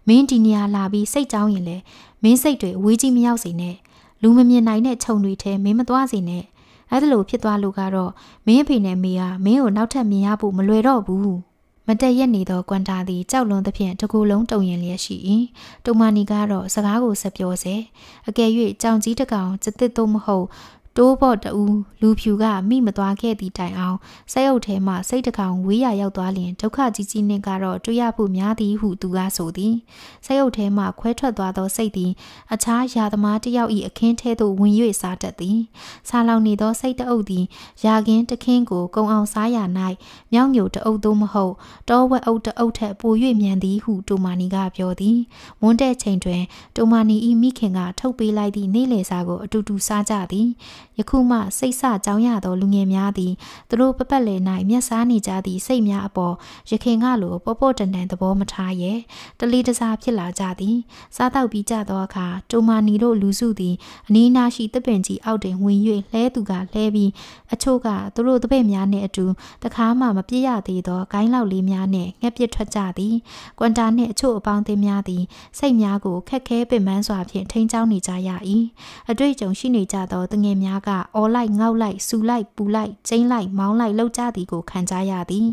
မင်းဒီနေရာလာပြီးစိတ်ကြောင်းရင်လေမင်းစိတ်တွေဝေးကြီးမရောက်စေနဲ့လူမမြင်နိုင်တဲ့ခြုံတွေထဲမင်းမသွားစေနဲ့အဲ့ဒါလိုဖြစ်သွားလို့ကတော့မင်းအဖေနဲ့မေကမင်းကိုနောက်ထပ်မြင်ရဖို့မလွယ်တော့ဘူးမတက်ရက်နေသောကွန်တာသည်ကြောက်လွန်သဖြင့်တကူလုံးတုံရင်လျက်ရှိ၏တုံမာနီကတော့စကားကိုဆက်ပြောစေအကယ်၍ကြောင်ကြီးတကောင်စစ်သစ်သို့မဟုတ်တိုးဘော့တူလူဖြူကမိမသွားခဲ့သည့်တိုင်အောင်စက်ရုပ်ထဲမှစိတ်တကောင်ဝေးရရောက်သွားလျင်ဒုက္ခကြီးကြီးနှင့်ကတော့တွေ့ရဖို့များသည်ဟုသူကဆိုသည်စက်ရုပ်ထဲမှ ခွဲထွက်သွားသောစိတ်သည်အခြားယာသမားတစ်ယောက်၏အခင်းထဲသို့ဝင်၍စားတတ်သည်ဆာလောင်နေသောစိတ်တအုပ်သည်ယာကင်းတခင်းကိုကုံအောင်စားရ၌မြောင်းညိုတအုပ်သို့မဟုတ်တောဝက်အုပ်တအုပ်ထက်ပို၍မြန်သည်ဟုတိုမာနီကပြောသည်မွန်းတဲ့ချိန်တွင်တိုမာနီ၏မိခင်က ထုတ်ပေးလိုက်သည့်နေ့လယ်စာကိုအတူတူစားကြသည်ယခုမှစိတ်ဆကြောင်းရသောလူငယ်များသည်သူတို့ပပတ်လည်၌မျက်စားနေကြသည့်စိတ်များအပေါ်ရခင်ကလိုပေါပေါတန်တန်သဘောမထားရဲတလီတစားဖြစ်လာကြသည်စားတောက်ပြီးကြသောအခါတိုမာနီတို့လူစုသည် အနီးနားရှိသပင်ကြီးအောက်တွင်ဝင်၍လဲသူကလဲပြီးအချို့ကသူတို့သပင်များနှင့်အတူတခါမှမပြည့်ရသေးသောဂိုင်းလောက်လေးများနှင့်ငှက်ပစ်ထွက်ကြသည်ကွန်တာနှင့်အချို့အပေါင်းသင်းများသည်စိတ်များကိုခက်ခဲပင်ပန်းစွာဖြင့်ထိန်းချောင်းနေကြရ၏အတွေ့အကြုံရှိနေကြသောတငယ်များများကအော်လိုက်ငေါက်လိုက်ဆူလိုက်ပူလိုက်ကျိန်းလိုက်မောင်းလိုက်လှုပ်ကြသည်ကိုခံကြရသည်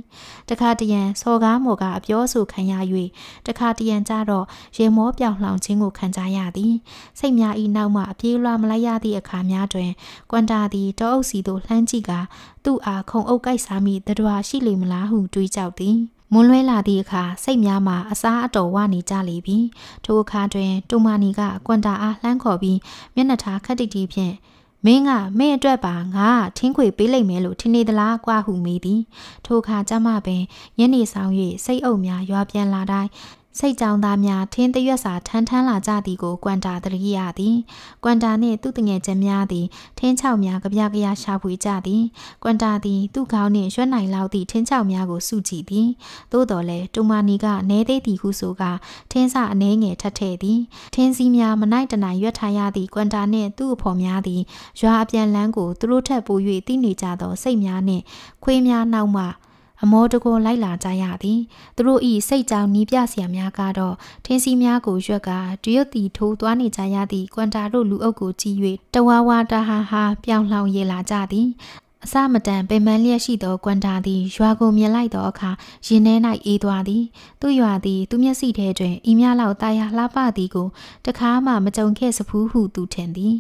တခါတရံစော်ကားမော်ကအပြောဆိုခံရ၍တခါတရံကြတော့ရေမောပြောင်လှောင်ခြင်းကိုခံကြရသည်စိတ်များဤနောက်မှအပြေးလွှာမလိုက်ရသည့်အခါများတွင်ကွန်တာသည်တောအုပ်စီသို့လှမ်းကြည့်ကသူ့အားခုံအုပ်ကြိုက်စားမိတရွာရှိလေမလားဟုတွေးကြောက်သည်မွန်းလွဲလာသည့်အခါစိတ်များမှာအစားအတော်ဝနေကြလေပြီထိုအခါတွင်တူမာနီကကွန်တာအားလှမ်းခေါ်ပြီးမျက်နှာထားခက်တိတိဖြင့်မင်းကမင်းအတွက်ပါငါထင်းခွေပေးလိုက်မယ်လို့ထင်နေသလားကွာဟုမေးသည်ထိုအခါကျမပင်ညနေဆောင်၍စိတ်အုပ်များရွာပြန်လာတိုင်းစိတ်ကြောင်သားများထင်းတရွက်စာထန်းထန်းလာကြသည်ကိုကွန်တာတရိရသည်ကွန်တာနှင့်သူ့တငယ်ချင်းများသည်ထင်းချောက်များကြပြကြရရှာဖွေကြသည်ကွန်တာသည်သူ့ခေါင်းနှင့်ရွှက်နိုင်လောက်သည့်ထင်းချောက်များကိုစုကြည့်သည်သို့တော်လည်းတူမာနီကနဲသေးသည်ဟုဆိုကထင်းစအနှဲငယ်ထက်ထဲ့သည်ထင်းစည်းများမနိုင်တနိုင်ရွက်ထားရသည့်ကွန်တာနှင့်သူ့အဖော်များသည်ရွာအပြန်လန်းကိုသူတို့ထက်ပို၍တည်နေကြသောစိတ်များနှင့်ခွေးများနောက်မှအမောတကောလိုက်လာကြရသည်သူတို့ဤစိတ်ကြောင်နီးပြเสียများကတော့ထင်းစီများကိုရွက်ကတရွတ်တီထိုးသွားနေကြရသည့်ကွန်တာတို့လူအုပ်ကိုကြည့်၍တဝါဝါတဟာဟာပြောင်လှောင်ရေလာကြသည်အစမတန်ပင်ပန်းလျက်ရှိသောကွန်တာသည်ရွာကိုမြင်လိုက်သောအခါရင်ထဲ၌အေးသွားသည် သူ့ရွာသည် သူမျက်စိထဲတွင်ဤမြလောက်တာယာလှပသည်ကိုတခါမှမကြုံခဲ့စဖူးဟုသူထင်သည်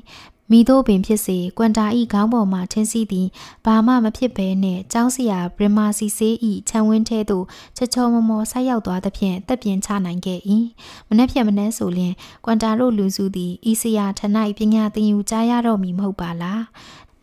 မိတို့ပင်ဖြစ်စေကွန်တာဤခေါင်းပေါ်မှထင်းစီသည်ဘာမှမဖြစ်ဘဲနဲ့ចောင်းစရာပရမာစီစေးဤခြံဝင်းထဲသို့ချောချောမောမောဆိုက်ရောက်သွားသဖြင့်တက်ပြင်းချနိုင်ခဲ့၏မနှက်ဖြက်မနှဲဆိုလျင်ကွန်တာတို့လူစုသည်ဤစရာထ၌ပညာသင်ယူကြရတော့မည်မဟုတ်ပါလား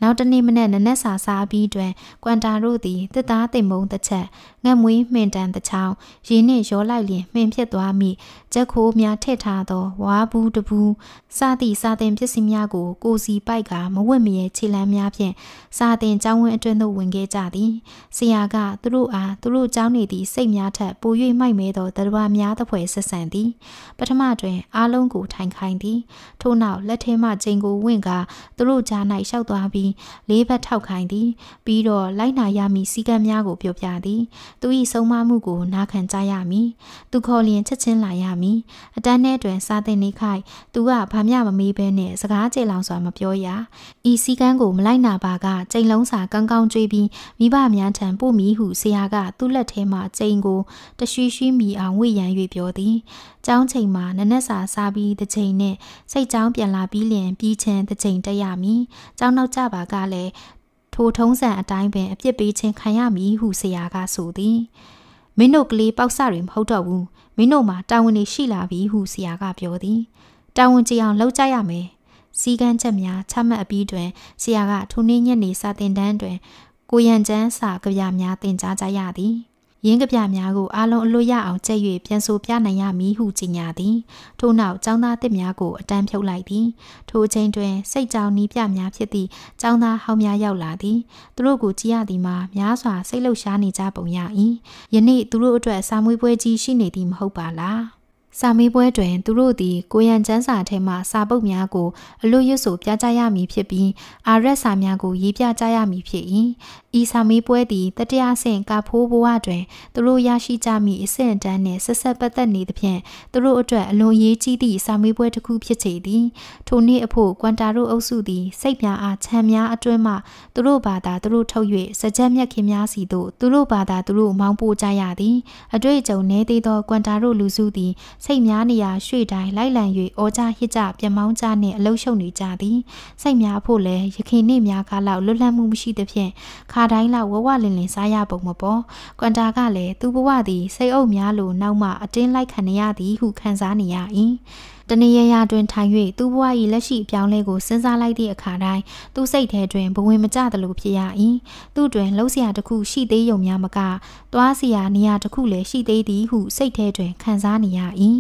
နောက်တနေ့မနက်နနက်စာစားပြီးတွင်ကွန်တာတို့သည်တစ်သားသိမ်မုံတစ်ချက်ငက်မွေးမှင်တန်တချောင်းရေနှင့်ရောလိုက်လျင်မှင်ဖြစ်သွားမိကြက်ခိုးများထည့်ထားသောဝါဘူးတဘူးစသည့်စာတင်ပစ္စည်းများကိုကိုစီပိုက်ကမဝင့်မရဲခြေလမ်းများဖြင့်စာတင်ကျောင်းဝင်းအတွင်းသို့ဝင်ခဲ့ကြသည်ဆရာကသူတို့အားသူတို့ကျောင်းနေသည့်စိတ်များထက်ပို၍မိုက်မဲသောတရားများသဖွယ်ဆက်ဆံသည်ပထမတွင်အားလုံးကိုထိုင်ခိုင်းသည်ထို့နောက်လက်ထဲမှချိန်ကို ဝင့်ကသူတို့ကြား၌ရှောက်သွားပြီးလေးဘက်ထောက်ခိုင်းသည်ပြီးတော့လိုက်နာရမည့်စည်းကမ်းများကိုပြောပြသည်သူ၏ဆုံးမမှုကိုနားခံကြရမည်သူခေါ်လျင်ချက်ချင်းလာရမည်အတန်းထဲတွင်စားတဲ့နေခိုက်သူကဘာမျှမမေးဘဲနဲ့စကားကြေလောင်စွာမပြောရဤစည်းကမ်းကိုမလိုက်နာပါကကြိမ်လုံးစာကောင်းကောင်းကြွေးပြီးမိဘများထံပို့မိဟုဆရာက သူ့လက်ထဲမှကြိမ်ကို တရွှီရွှီမီအောင်ဝှေ့ရန်၍ပြောသည်เจ้าချိန်မှာနနက်စာစားပြီးတစ်ချိန်နဲ့စိတ်ကြောင်းပြန်လာပြီးလျင်ပြီးချင်းတစ်ချိန်တက်ရမည်เจ้าနောက်ကြပါကလည်းထိုထုံးစံအတိုင်းပင်အပြစ်ပေးခြင်းခံရမည်ဟုဆရာကဆိုသည်မင်းတို့ကလေးပေါက်စတွေမဟုတ်တော့ဘူးမင်းတို့မှာတာဝန်တွေရှိလာပြီဟုဆရာကပြောသည်တာဝန်ကြီးအောင်လုပ်ကြရမယ်စည်းကမ်းချက်များချမှတ်အပြီးတွင်ဆရာကထိုနေ့ညနေစာသင်တန်းတွင်ကိုရန်ကျန်းစာကြပြများတင်ကြားကြရသည်ရင်းကပြများကိုအားလုံးအလွတ်ရအောင်ကျက်၍ပြန်ဆိုပြနိုင်ရမည်ဟုကြေညာသည်ထို့နောက်ចောင်းသားတစ်များကိုအတန်းဖြုတ်လိုက်သည်ထိုအချိန်တွင်စိတ်ကြောင်နီးပြများဖြစ်သည့်ចောင်းသားဟောင်းများရောက်လာသည်သူတို့ကိုကြည့်ရသည်မှာများစွာစိတ်လှုပ်ရှားနေကြပုံရ၏ယနေ့သူတို့အတွက်စာမွေးပွဲကြီးရှိနေသည်မဟုတ်ပါလားစာမေးပွဲတွင်သူတို့သည်ကိုရန်ကျန်းစာထဲမှစာပုတ်များကိုအလို့ရွတ်ဆိုပြကြရမည်ဖြစ်ပြီးအာရက်စာများကိုရေးပြကြရမည်ဖြစ်၏ဤစာမေးပွဲသည်တတရားဆင့်ကာဖိုးဘဝတွင်သူတို့ရရှိကြမည့်အဆင့်အတန်းနှင့်ဆက်ဆက်ပတ်သက်နေသဖြင့်သူတို့အတွက်အလွန်ရေးကြီးသည့်စာမေးပွဲတစ်ခုဖြစ်စေသည်ထိုနေ့အဖို့ကွန်တာတို့အုပ်စုသည်စိတ်များအားချမ်းများအတွင်းမှသူတို့ဘာသာသူတို့ထုတ်၍စကြက်မြက်ခင်များစီသို့သူတို့ဘာသာသူတို့မောင်းပို့ကြရသည်အတွေ့အကြုံနည်းသေးသောကွန်တာတို့လူစုသည်စိတ်များနေရာရွှေ့တိုင်းလိုက်လံ၍ဩကြဟစ်ကြပြမောင်းကြနှင့်အလုံရှုံနေကြသည်စိတ်များဖို့လည်းရခင်နေ့များကားလောက်လွတ်လပ်မှုမရှိသဖြင့်ခါတိုင်းလောက်ဝဝလင်လင်စားရပုံမပေါ်ကွန်တာကလည်းသူ့ဘဝသည်စိတ်အုပ်များလိုနောက်မှအတင်းလိုက်ခံရသည်ဟုခံစားနေရ၏တနေရရာတွင်ထိုင်၍သူ့ဘဝ၏လက်ရှိအပြောင်းလဲကိုစဉ်းစားလိုက်သည့်အခါတိုင်းသူ့စိတ်ထဲတွင်ဘဝင်မကျသလိုဖြစ်ရ၏သူ့တွင်လှုပ်ရှားတစ်ခုရှိသေးရုံများမကသွားစရာနေရာတစ်ခုလည်းရှိသေးသည်ဟုစိတ်ထဲတွင်ခံစားနေရ၏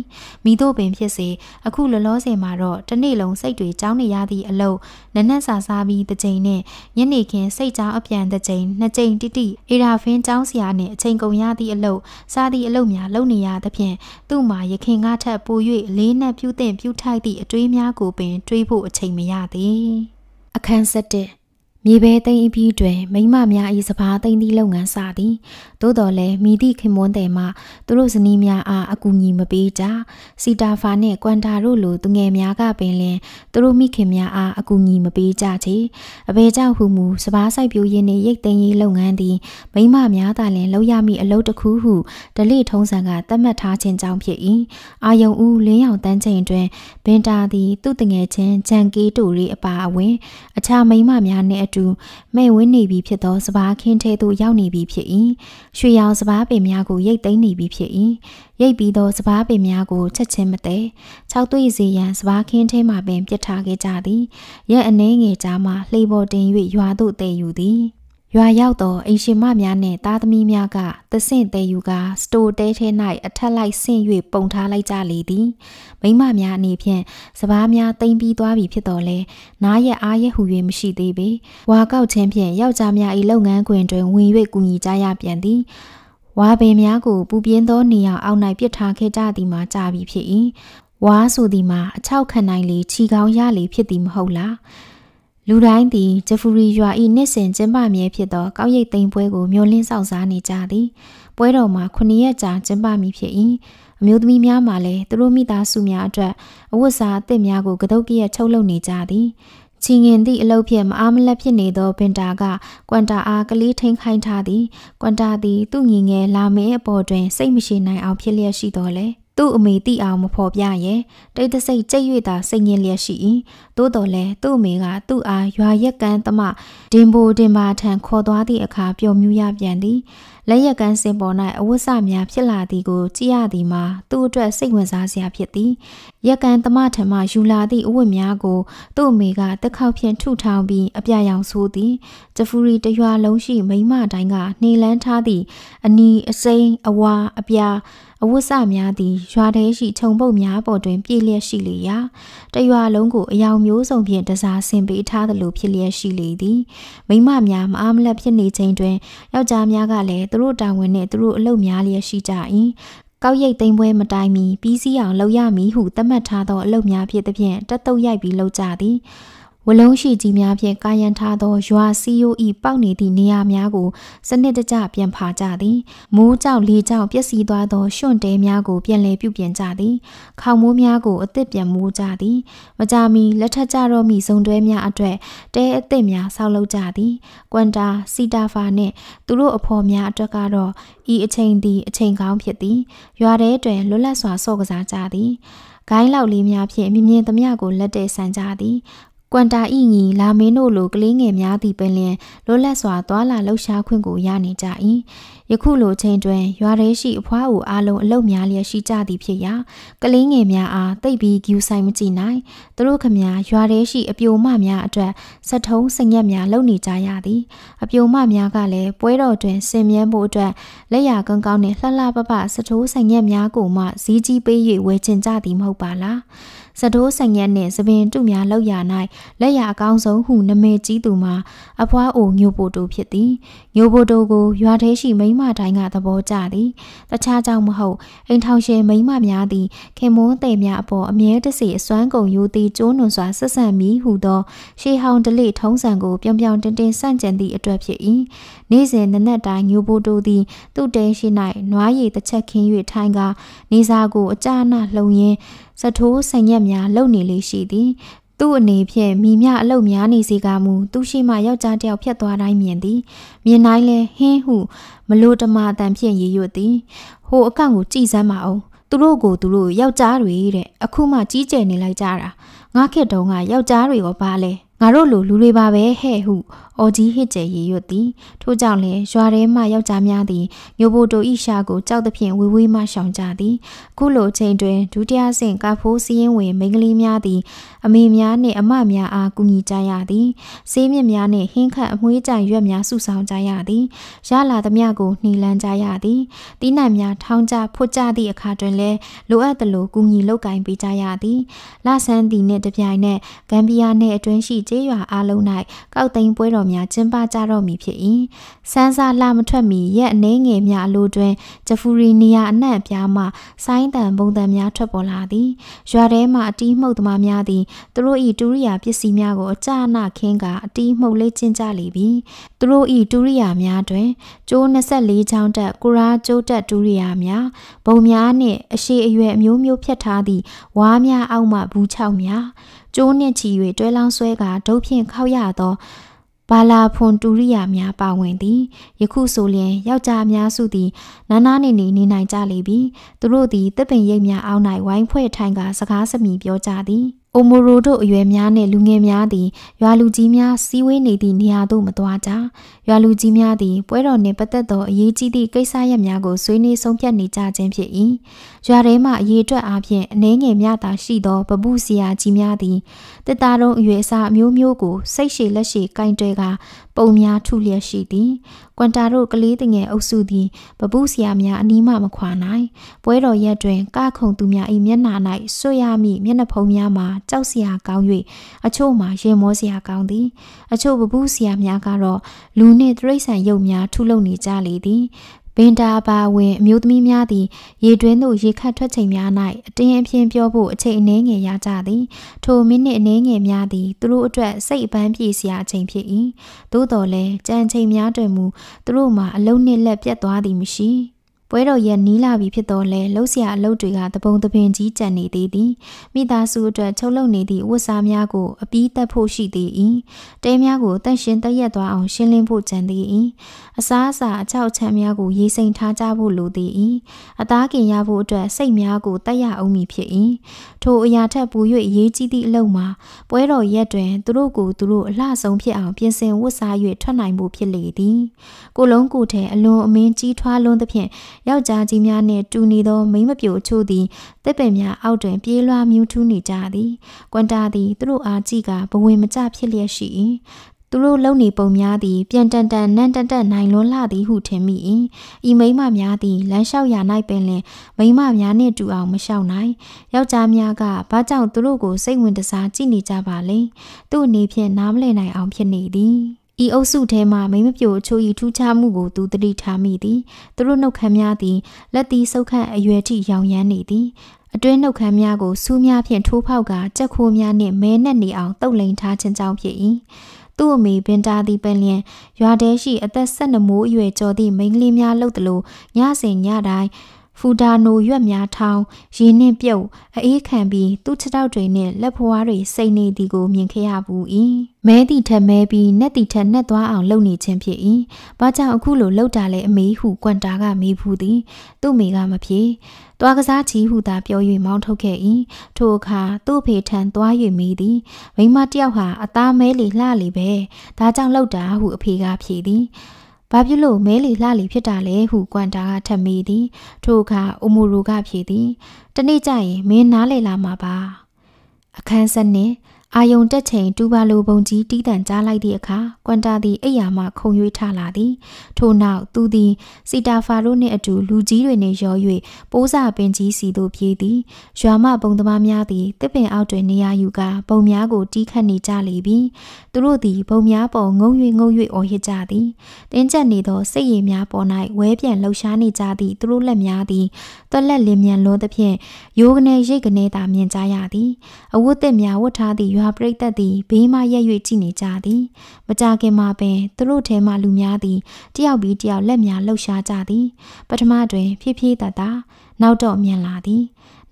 မိတို့ပင်ဖြစ်စေအခုလောလောဆယ်မှာတော့တစ်နေ့လုံးစိတ်တွေကြောင်းနေရသည့်အလုပ်နက်နက်ဆာဆာပြီးတစ်ချိန်နဲ့ညနေခင်းစိတ်ကြောင်းအပြန်တစ်ချိန်နှစ်ချိန်တိတိအေရာဖင်းကြောင်းစရာနှင့်အချိန်ကုန်ရသည့်အလုပ်စားသည့်အလုပ်များလုပ်နေရသဖြင့်သူ့မှာရခင်ကထက်ပို၍လေးနက်ပြုသင့်ပြုထိုက်သည့်အတွေးများကိုပင်တွေးဖို့အချိန်မရသည်အခန်း7မြေပဲသိမ်းပြီးတွင်မိမများ၏စပားသိမ်းသည့်လုပ်ငန်းစသည်သို့တော်လည်းမိသည့်ခင်မွန်းတယ်မှသူတို့ဇနီးများအားအကူအညီမပေးကြစီတာဖာနှင့်ကွန်တာတို့လိုသူငယ်များကပင်လင်သူတို့မိခင်များအားအကူအညီမပေးကြချေအဘယ်ကြောင့်ဟူမူစပားစိုက်ပျိုးရင်းနှင့်ရိတ်သိမ်းရေးလုပ်ငန်းသည်မိမများသာလျှင်လုပ်ရမည့်အလုပ်တစ်ခုဟုဒလိထုံးစံကသတ်မှတ်ထားခြင်းကြောင့်ဖြစ်၏အာယုံဦးလင်းရောင်တန်းချိန်တွင်ဘင်တာသည် သူ့တငယ်ချင်းဂျန်ကေးတို့၏အပါအဝင်အခြားမိမများနှင့်အတူမဲ့ဝင်းနေပြီဖြစ်သောစပားခင်းထဲသို့ရောက်နေပြီဖြစ်၏ရွှေရောင်စပားပင်များကိုရိတ်သိမ်းနေပြီဖြစ်၏ရိတ်ပြီးသောစပားပင်များကိုချက်ချင်းမတဲ၆သွေ့စီရန်စပားခင်းထဲမှပင်ပြစ်ထားခဲ့ကြသည်ရက်အနှဲငယ်ကြားမှလှေပေါ်တင်၍ရွာသို့တည်ယူသည်ရွာရောက်သောအိမ်ရှင်မများနှင့်သားသမီးများကသဆင့်တဲယူကာစတိုတဲထဲ၌အထက်လိုက်ဆင့်၍ပုံထားလိုက်ကြလေသည်မိမများအနေဖြင့်စပားများတိမ်ပြီးသွားပြီဖြစ်တော်လဲနားရက်အားရက်ဟူ၍မရှိသေးပေဝါကောက်ချင်းဖြင့်ယောက်ျားများ၏လုပ်ငန်းခွင်တွင်ဝင်၍ကူညီကြရပြန်သည်ဝါပင်များကိုပူပြင်းသောနေရာအောက်၌ပြစ်ထားခဲ့ကြသည်မှာကြာပြီဖြစ်၏ဝါဆိုသည်မှာအချောက်ခံနိုင်လေခြီကောင်းရလေဖြစ်သည်မဟုတ်လားလူတိုင်းသည်ဂျဖူရီရွာ၏နှစ်စဉ်ကျင်းပမည်ဖြစ်သော ကောက်ရိပ်သိမ်းပွဲကိုမျှော်လင့်စောင့်စားနေကြသည်။ပွဲတော်မှာ9ရက်ကြာကျင်းပမည်ဖြစ်၏။အမျိုးသမီးများမှာလည်းသူတို့မိသားစုများအတွက်အဝတ်စားအသစ်များကိုကတုတ်ကရက်ထုတ်လုပ်နေကြသည်။ချီငင်သည့်အလုပ်ဖြင့်မအားမလတ်ဖြစ်နေသောဘင်တာကကွန်တာအားကလေးထိန်ခိုင်းထားသည်။ကွန်တာသည် သူ့ငင်ငယ်လာမဲအပေါ်တွင်စိတ်မရှိနိုင်အောင်ဖြစ်လျက်ရှိတော်လဲ။သူ့အမေတိအောင်မဖော်ပြရဲတိတ်တဆိတ်ကြိတ်၍သာစိတ်ညစ်လျက်ရှိ၏သို့တော်လည်းသူ့အမေကသူ့အားရွာရက်ကန်းတမဒင်ဘိုဒင်မာထံခေါ်သွားသည့်အခါပျော်မြူရပြန်သည်လက်ရက်ကန်းစင်ပေါ်၌အဝတ်စများဖြစ်လာသည်ကို ကြည့်ရသည်မှာသူ့အတွက်စိတ်ဝင်စားစရာဖြစ်သည်ရက်ကန်းတမထံမှယူလာသည့်အဝတ်များကိုသူ့အမေကတစ်ခေါက်ဖြင့်ထုထောင်ပြီးအပြရောင်ဆိုးသည်ဂျဖူရီတရွာလုံးရှိမိမတိုင်းကနေလန်းထားသည့်အနီအစိမ်းအဝါအပြားအဝတ်စများသည်ရွာထဲရှိခြုံပုတ်များပေါ်တွင်ပြည့်လျက်ရှိလေရာတရွာလုံးကိုအယောင်မျိုးစုံဖြင့်တစားဆင်ပေးထားသလိုဖြစ်လျက်ရှိလေသည်မိမများမအားမလပ်ဖြစ်နေချိန်တွင်ယောက်ျားများကလည်းသူတို့တာဝန်နှင့်သူတို့အလုပ်များလျက်ရှိကြ၏ကောက်ရိတ်သိမ်းပွဲမတိုင်မီပြီးစီးအောင်လှုပ်ရမည်ဟုသတ်မှတ်ထားသောအလုပ်များဖြစ်သဖြင့်တက်တုပ်ရိုက်ပြီးလှုပ်ကြသည်ဝလုံးရှိကြီးများဖြင့်ကာယံထားသော ရွာစီယိုဤပေါက်နေသည့်နေရာများကိုစနစ်တကျပြန်ဖာကြသည်မိုးကြောက်လေကြောက်ပျက်စီးသွားသောရွှွန့်တဲများကိုပြန်လည်ပြုပြင်ကြသည် ခေါင်မိုးများကိုအသစ်ပြန်မိုးကြသည်မကြမီလက်ထက်ကြတော့မိဇုံတွဲများအတွက်တဲအသစ်များဆောက်လုပ်ကြသည်ကွန်တာစီတာဖာနှင့် သူတို့အဖော်များအတွက်ကတော့ဤအချိန်သည်အချိန်ကောင်းဖြစ်သည်ရွာထဲတွင်လွတ်လပ်စွာဆော့ကစားကြသည်ဂိုင်းလောက်လေးများဖြင့်မြင်မြင်သမျှကိုလက်တဲဆန်ကြသည်ကွန်တာဤငီလာမင်းတို့လိုကလေးငယ်များသည့်ပင်လျင်လွတ်လပ်စွာသွားလာလှုပ်ရှားခွင့်ကိုရနေကြ၏ယခုလိုချိန်တွင်ရွာထဲရှိအဖွားအိုအားလုံးအလုပ်များလျက်ရှိကြသည်ဖြစ်ရာကလေးငယ်များအားတိတ်ပြီးဂူဆိုင်မကြည့်နိုင်သူတို့ခမများရွာထဲရှိအပြိုမများအတွက်စထုံးစငက်များလုပ်နေကြရသည်အပြိုမများကလည်းပွဲတော်တွင်ဆင်မြဲမှုအတွက်လက်ရကောင်းကောင်းနှင့်လှလှပပစထိုးစငက်များကိုမှဈေးကြီးပေး၍ဝယ်ချင်ကြသည်မဟုတ်ပါလားစတိုးဆန်ရက်နှင့်သပင်တုများလောက်ရ၌လက်ရအကောင်းဆုံးဟုနမည်ကြီးသူမှာအဖွားအိုညိုပိုတိုဖြစ်သည်ညိုပိုတိုကိုရွာထဲရှိမိမတိုင်းကသဘောကျသည်တခြားကြောင့်မဟုတ်အိမ်ထောင်ရှင်မိမများသည်ခင်မွန်းတဲ့များအပေါ်အမြဲတစေအစွမ်းကုန်ယူသည်ကျိုးနွန်စွာဆက်ဆံမိဟုသောရှေဟောင်ဒလိထုံးစံကိုပြောင်ပြောင်တင်းတင်းဆန့်ကျင်သည့်အတွက်ဖြစ်၏နေ့စဉ်နနက်တိုင်းညိုပိုတိုသည် သူ့တဲရှိ၌နွားရည်တစ်ချက်ခင်း၍ထိုင်ကာနေစာကိုအကြအနလှုံရင်းစထိုးဆိုင်ရက်များလုံနေလေရှိသည်သူ့အနေဖြင့်မိမြအလုတ်များနေစေကမူသူရှိမှယောက်ျားတယောက်ဖြတ်သွားတိုင်းမြင်သည်မြင်တိုင်းလဲဟင်းဟု မလို့တမအတန်ဖြင့်ရေရွတ်သည်ဟိုအကောင့်ကိုကြည်စမ်းပါအောင်သူတို့ကိုသူတို့ယောက်ျားတွေတဲ့အခုမှကြီးကျယ်နေလိုက်ကြတာငါခေတ်တုန်းကယောက်ျားတွေရောပါလဲငါတို့လိုလူတွေပါပဲဟဲ့ဟုအော်ကြီးဟစ်ကျဲရေရွတ်သည်ထို့ကြောင့်လည်းရွာထဲမှယောက်ျားများသည်မြို့ဘိုတိုဤရှာကိုကြောက်သဖြင့်ဝေဝေးမှရှောင်ကြသည်ခုလိုချိန်တွင်ဒုတိယဆင့်ကာဖိုးစည်းရင်ဝင်မိန်းကလေးများသည်အမေများနှင့်အမများအားကူညီကြရသည်ဆေးမြစ်များနှင့်ဟင်းခတ်အမွှေးကြံရွက်များစုဆောင်ကြရသည်ရလာသမျှကိုနှီလန်းကြရသည်တီးနှံများထောင်းကြဖွတ်ကြသည့်အခါတွင်လည်းလိုအပ်သလိုကူညီလုပ်ကိုင်ပေးကြရသည်လဆန်းသည်နှင့်တပြိုင်နက်ဂမ်ဘီယာနှင့်အတွင်းရှိကျေးရွာအလုံး၌ကောက်သိမ်းပွဲတော်တော်များကျင်းပကြတော့မည်ဖြစ်၏စန်းစားလာမထွက်မီရက်အနှဲငယ်များအလိုတွင်ဂျဖူရီနေရာအနှံ့အပြားမှဆိုင်းတန်ပုံတန်များထွက်ပေါ်လာသည်ရွာထဲမှအတီးမှုတ်သမားများသည်သူတို့၏တူရိယာပစ္စည်းများကို အကြအနခင်းကအတီးမှုတ်လေးကျင်းကြလေပြီသူတို့၏တူရိယာများတွင်ကျိုး24ချောင်းတက်ကုရာကျိုးတက်တူရိယာများဘုံများနှင့်အရှိအရွယ်အမျိုးမျိုးဖြတ်ထားသည့်ဝါးများအောက်မှဘူးချောက်များကျိုးနှင့်ချီ၍တွဲလောင်းဆွဲကဒုတ်ဖြင့်ခောက်ရသောဘာလာဖွန်တူရိယာများပါဝင်သည်ယခုဆိုလျင်ယောက်ျားများစုသည်နာနာနေနေနေနိုင်ကြလေပြီသူတို့သည်တပ်ပင်ရိပ်များအောင်း၌ဝိုင်းဖွဲ့ထိုင်ကစကားစမြည်ပြောကြသည်အိုမိုရိုတို့အရွယ်များနှင့်လူငယ်များသည်ရွာလူကြီးများစည်းဝေးနေသည့်နေရာသို့မသွားကြ။ရွာလူကြီးများသည်ပွဲတော်နှင့်ပတ်သက်သောအရေးကြီးသည့်ကိစ္စရပ်များကိုဆွေးနွေးဆုံးဖြတ်နေကြခြင်းဖြစ်၏။ရွာထဲမှအရေးအတွက်အားဖြင့်အနှဲငယ်များသာရှိသောပပုဆရာကြီးများသည်တစ်သားလုံးအရွယ်အစားမျိုးမျိုးကိုစိတ်ရှည်လက်ရှည်ကင်တွဲကပုံများထုလျက်ရှိသည်ကွန်တာတို့ကလေးတငယ်အုပ်စုသည်ပပုဆရာများအနီးမှမခွာနိုင်ပွဲတော်ရက်တွင်ကခုံသူများ၏မျက်နှာ၌ဆွရမိမျက်နှာဖုံးများမှာကြောက်စရာကောင်း၍အချို့မှာရင်မောစရာကောင်းသည် အချို့ပပုဆရာများကတော့လူနှင့်တရိษံရုပ်များထုလုပ်နေကြလေသည်ဘင်တာပါဝင်အမျိုးသမီးများသည်ရေတွင်းသို့ရေခတ်ထွက်ချိန်များ၌အတင်းအပြင်းပြောဖို့အချိန်အနည်းငယ်ရကြသည် ထိုမိနစ်အနည်းငယ်များသည်သူတို့အတွက်စိတ်အပန်းပြေစရာအချိန်ဖြစ်၏သို့တော်လည်းကြံချိန်များတွင်မူသူတို့မှာအလုံးနှစ်လက်ပြတ်သွားသည်မရှိ။ပွဲတော်ရက်နီးလာပြီဖြစ်တော့လဲလှုပ်ရှားအလုပ်တွေကတပုံတပင်ကြီးကြံနေသေးသည်မိသားစုအတွက်ချုပ်လုပ်နေသည့်ဝတ်စားများကိုအပြီးတက်ဖို့ရှိသေး၏တဲများကိုတန့်ရှင်းတရက်သွားအောင် ရှင်းလင်းဖို့ကြံသေး၏အစားအစာအချောက်ချမ်းများကိုရေးစိမ်ထားကြဖို့လိုသေး၏အသားกินရဖို့အတွက်စိတ်များကိုတက်ရအောင်မည်ဖြစ်၏ထိုအရာထက်ပို၍အရေးကြီးသည့်အလုပ်မှာပွဲတော်ရက်တွင်သူတို့ကိုသူတို့အလှဆုံးဖြစ်အောင်ပြင်ဆင်ဝတ်စား၍ထွက်နိုင်မှုဖြစ်လေသည်ကိုလုံးကိုထဲအလွန်အမင်းကြီးထွားလွန်းသဖြင့်ယောက်ျားကြီးများနှင့်တူနေသောမိမပြိုချို့သည်တစ်ပင်များအောက်တွင်ပြေးလွှာမြူးထူးနေကြသည်။ကွန်တာသည်သူတို့အားကြည့်ကဘဝင်မကျဖြစ်လျက်ရှိ၏။သူတို့လုံနေပုံများသည် ပြန်တန်တန်နန်တန်တန်နိုင်လွန်းလာသည်ဟုထင်မိ၏။ဤမိမများသည်လမ်းလျှောက်ရာ၌ပင်လင်မိမများနှင့်တူအောင်မလျှောက်နိုင်။ယောက်ျားများကဘာကြောင့်သူတို့ကိုစိတ်ဝင်တစားကြည့်နေကြပါလဲ။သူ့အနေဖြင့်နားမလည်နိုင်အောင်ဖြစ်နေသည်။ဤအုပ်စုထဲမှမိမပြိုအချို့ဤထူးခြားမှုကို သူသတိထားမိသည်သူတို့နှုတ်ခမ်းများသည်လက်သည်ဆုပ်ခန့်အရွယ်ထိရောင်ရမ်းနေသည်အတွင်းနှုတ်ခမ်းများကိုစူးများဖြင့်ထိုးဖောက်ကကြက်ခိုးများနှင့်မဲနှက်နေအောင်တုပ်လိန်ထားခြင်းကြောင့်ဖြစ်၏သူ့အမေဘင်တာသည်ပင်လျင်ရွာထဲရှိအသက်၁၂မိုးအရွယ်ကျော်သည့်မိန်းကလေးများလှုပ်သလိုညစဉ်ညတိုင်းဖူဒါနိုရွက်များထောင်းရေနှင့်ပြုတ်အေးခံပြီးသူ့ခြေထောက်တွေနဲ့လက်ဖွားတွေစိတ်နေသည်ကိုမြင်ခဲ့ရဘူး၏မဲတီထက်မဲပြီးနက်တီထက်နက်သွားအောင်လှုပ်နေခြင်းဖြစ်၏ဘာကြောင့်အခုလိုလှုပ်တာလဲအမေဟုကွန်တာကမေးဘူးသည်သူ့မိကမဖြစ်သွားကစားချီဟုသာပြော၍မောင်းထုတ်ခဲ့၏ထိုအခါသူ့ဖေထံသွား၍မေးသည်မိမတယောက်ဟာအသားမဲလီလှလီပဲဒါကြောင့်လှုပ်တာဟုအဖေကဖြေသည်ဘာဖြစ်လို့မဲလီလှလီဖြစ်တာလဲဟုကွန်တာကထမေးသည်ထိုအခါအိုမိုရိုကဖြေသည် တနေ့ကျရင်မင်းနားလေလာမှာပါအခန်းဆက်နှင့်အာယုံတက်ချိန်တူပါလိုပုံကြီးတီးတန့်ကြားလိုက်သည့်အခါကွန်တာသည်အိယာမှခုံ၍ထလာသည်ထို့နောက်သူသည်စီတာဖာတို့နှင့်အတူလူကြီးတွေနှင့်ရော၍ပိုးစာပင်ကြီးစီသို့ပြေးသည် ရွာမဘုံသမားများသည်တစ်ပင်အောက်တွင်နေရာယူကာပုံများကိုတီးခတ်နေကြလေပြီသူတို့သည်ပုံများပေါ်ငုံ၍ငုံ၍အော်ဟစ်ကြသည်တင်းကျပ်နေသောစိတ်ရည်များပေါ်၌ဝဲပြန်လှုပ်ရှားနေကြသည့်သူတို့လက်များသည်တွက်လက်လင်းမြန်လွန်းသဖြင့်ရိုးကနေရိတ်ကနေသာမြင်ကြရသည်အဝတ်သစ်များဝတ်ထားသည့်ရွာပရိသတ်သည်ဘေးမှရက်၍ကြည့်နေကြသည် မကြခင်မှာပင်သူတို့ထဲမှလူများသည်တယောက်ပြီးတယောက်လက်များလှုပ်ရှားကြသည် ပထမတွင် ဖြည်းဖြည်းတတ်တာနောက်တော့မြန်လာသည်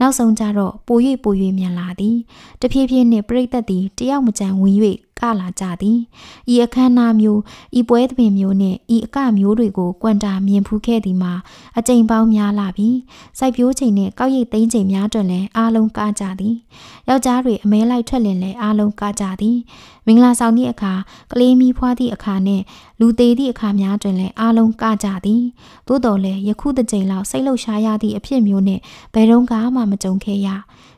နောက်ဆုံးကြတော့ပို၍ပို၍မြန်လာသည် တဖြည်းဖြည်းနှင့်ပြိသက်သည်တယောက်မကြံဝင်၍ကလာကြသည်ဤအခမ်းအနားမျိုးဤပွဲသဘင်မျိုးနှင့်ဤအကမျိုးတွေကိုကွန်တာမြင်ဖူးခဲ့သည်မှာအကြိမ်ပေါင်းများလာပြီးစိုက်ပျိုးချိန်နှင့်ကောက်ရိပ်သိမ်းချိန်များတွင်လည်းအားလုံးကကြသည်ယောက်ျားတွေအမဲလိုက်ထွက်လင်လည်းအားလုံးကကြသည်မင်္ဂလာဆောင်သည့်အခါကလေးမီးဖွားသည့်အခါနှင့်လူသေးသည့်အခါများတွင်လည်းအားလုံးကကြသည် သို့တော်လည်းယခုတစ်ချိန်လောက်စိတ်လှုပ်ရှားရသည့်အဖြစ်မျိုးနှင့်ဘယ်တော့မှမကြုံခဲ့ရ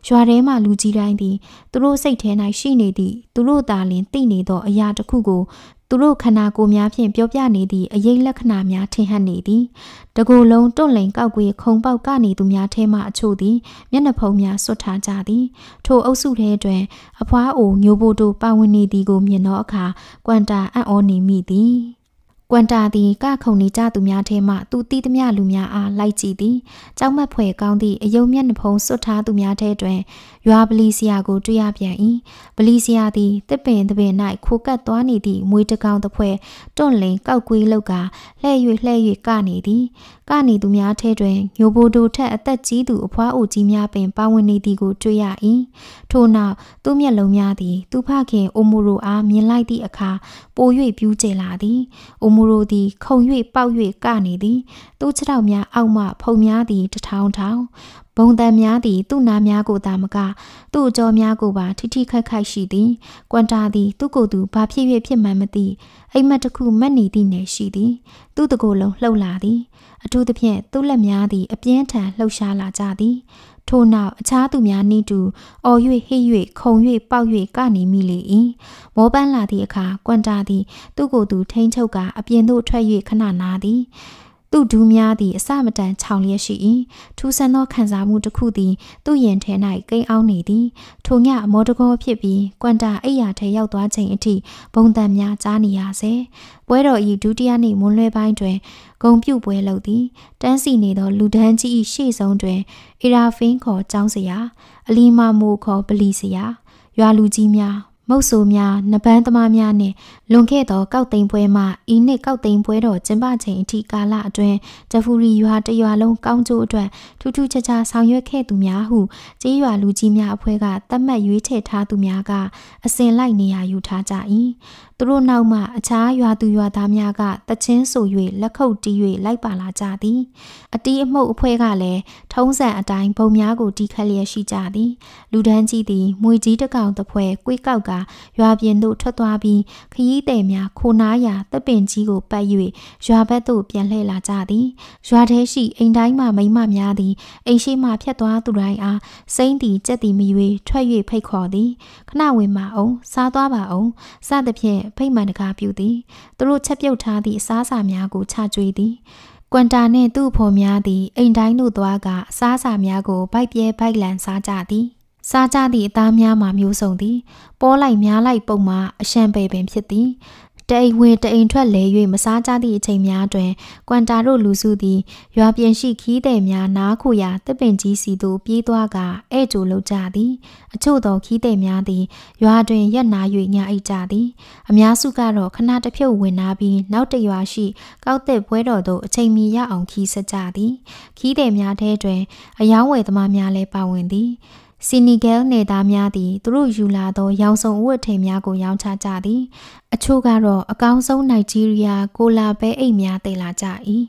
ရွာထဲမှလူကြီးတိုင်းသည်သူတို့စိတ်ထဲ၌ရှိနေသည့်သူတို့သာလျှင်သိနေသောအရာတစ်ခုကိုသူတို့ခန္ဓာကိုယ်များဖြင့်ပြောပြနေသည့်အရေးလက္ခဏာများထင်ဟပ်နေသည်တကိုယ်လုံးတွန့်လိန်ကောက်ကွေးခုံပေါက်ကနေသူများထဲမှအချို့သည် မျက်နှာဖုံးများဆွတ်ထားကြသည်ထိုအုပ်စုထဲတွင်အဖွားအိုညိုဘိုတို့ ပါဝင်နေသည်ကို မြင်သောအခါကွမ်တာအံ့ဩနေမိသည်ကွန်တာသည်ကခုံနေကြသူများထဲမှသူတိသမျှလူများအားလိုက်ကြည့်သည်။ကြောက်မက်ဖွယ်ကောင်းသည့်အယုံမျက်နှာဖုံးစွတ်ထားသူများထဲတွင်ရွာပလီဆရာကိုတွေ့ရပြန်၏ပလီဆရာသည်တစ်ပင်တစ်ပင်၌ခိုကပ်သွားနေသည့်မွေးတကောင်တစ်ဖွဲတွန့်လင်းကောက်ကွေးလောက်ကလှဲ့၍လှဲ့၍ကနေသည်ကနေသူများထဲတွင်ညိုဘိုဒိုထက်အသက်ကြီးသူအဖွားအိုကြီးများပင်ပါဝင်နေသည်ကိုတွေ့ရ၏ထို့နောက်သူမျက်လုံးများသည်သူဖခင်အိုမိုရိုအားမြင်လိုက်သည့်အခါပို၍ပြူးကျလာသည်အိုမိုရိုသည်ခုံ၍ပေါက်၍ကနေသည်သူ့ခြေထောက်များအောက်မှဖုံများသည်တထောင်ထောင်ဘုံတန်များသည် သူ့နာများကိုသာမကသူ့အကြောများကိုပါထိထိခိုက်ခိုက်ရှိသည်ကွန်တာသည်သူ့ကိုယ်သူဘာဖြစ်၍ဖြစ်မှန်းမသိအိမ်မက်တစ်ခုမက်နေသည့်နယ်ရှိသည် သူ့တကိုယ်လုံးလှုပ်လာသည်အထူးသဖြင့်သူ့လက်များသည်အပြင်းထန်လှုပ်ရှားလာကြသည် ထို့နောက်အခြားသူများနှင့်တူအော်၍ဟိ၍ခုံ၍ပေါက်၍ကနေမိလေ၏မောပန်းလာသည့်အခါကွန်တာသည်သူ့ကိုယ်သူထိန်းချုပ်ကာအပြင်သို့ထွက်၍ခဏနာသည်သူ့ဒူးများသည်အစမတန်ခြောင်လျက်ရှိ၏ထူးဆန်းသောခံစားမှုတစ်ခုသည် သူ့ရင်ထဲ၌ကိန်းအောင်နေသည်ထိုညအမောတကောဖြစ်ပြီးကွန်တာအိယာထဲရောက်သွားချိန်အထိဘုံတန်များကြားနေရစေပွဲတော်ဤဒုတိယနေ့မွန်းလွဲပိုင်းတွင်ဂုံပြုတ်ပွဲလုပ်သည်တန်းစီနေသောလူဒန်းကြီး၏ရှေ့ဆုံးတွင်အီရာဖင်းခေါ်ចောင်းစရာအလီမာမိုခေါ်ဗလီစရာရွာလူကြီးများမုတ်ဆိုများနပန်းသမားများနှင့်လွန်ခဲ့သောကောက်သိမ်းပွဲမှဤနှစ်ကောက်သိမ်းပွဲတော်ကျင်းပချိန်အထိကာလအတွင်းတဖူရီရွာတရွာလုံးကောင်းကျိုးအတွက်ထူးထူးခြားခြားဆောင်ရွက်ခဲ့သူများဟုကြေးရွာလူကြီးများအဖွဲ့ကသတ်မှတ်ရွေးချယ်ထားသူများကအစဉ်လိုက်နေရာယူထားကြ၏သူတို့နောက်မှအခြားရွာသူရွာသားများကတချင်းဆို၍လက်ခုပ်တီး၍လိုက်ပါလာကြသည်အတီးအမှုတ်အဖွဲ့ကလည်းထုံးစံအတိုင်းဘုံများကိုတီးခတ်လျက်ရှိကြသည် လူဒန်းကြီးသည်မွေကြီးတကောင်တစ်ဖွဲကိုေးကောက်ကရွာပြင်သို့ထွက်သွားပြီးခရီးသည်များခိုနားရာတပင်ကြီးကိုပတ်၍ရွာဘက်သို့ပြန်လှည့်လာကြသည်ရွာထဲရှိအိမ်တိုင်းမှမိမများသည် အိမ်ရှိမှဖြတ်သွားသူတိုင်းအားစိမ့်သည်ကြက်သည်မရွေထွက်၍ဖိတ်ခေါ်သည်ခဏဝင်မအောင်စားသွားပါအောင်စသဖြင့်ဖိတ်မှန်တကားပြုသည်သူတို့ချက်ပြုတ်ထားသည့်အစားအစာများကိုချကြွေးသည် ကွန်တာနှင့်သူ့အဖေများသည်အိမ်တိုင်းသို့သွားကအစားအစာများကိုဗိုက်ပြဲဗိုက်လန်စားကြသည်စားကြသည့်အသားများမှာမျိုးစုံသည် ပေါ်လိုက်များလိုက်ပုံမှာအရှံပယ်ပင်ဖြစ်သည်တအိမ်ဝင်တအိမ်ထွက်လဲ၍မစားကြသည့်အချိန်များတွင်ကွန်တာတို့လူစုသည်ရွာပြင်ရှိခီးသည်များနားခူရာတစ်ပင်ကြီးစီသို့ပြေးသွားကဧည့်ကြိုလုပ်ကြသည်အချို့သောခီးသည်များသည်ရွာတွင်ရက်နာ၍ညအိပ်ကြသည်အများစုကတော့ခဏတစ်ဖြုတ်ဝင်လာပြီး နောက်တရွာရှိကောက်သက်ပွဲတော်သို့အချိန်မီရအောင်ခီးဆက်ကြသည် ခီးသည်များထဲတွင်အယောင်းဝယ်သမားများလည်းပါဝင်သည်စီနီဂဲလ်နေသားများသည်သူတို့ယူလာသော ရောင်စုံဝတ်ထည်များကိုရောင်းချကြသည် အချို့ကတော့အကောင်းဆုံးနိုင်ဂျီးရီးယားကိုလာပဲအိတ်များတည်လာကြ၏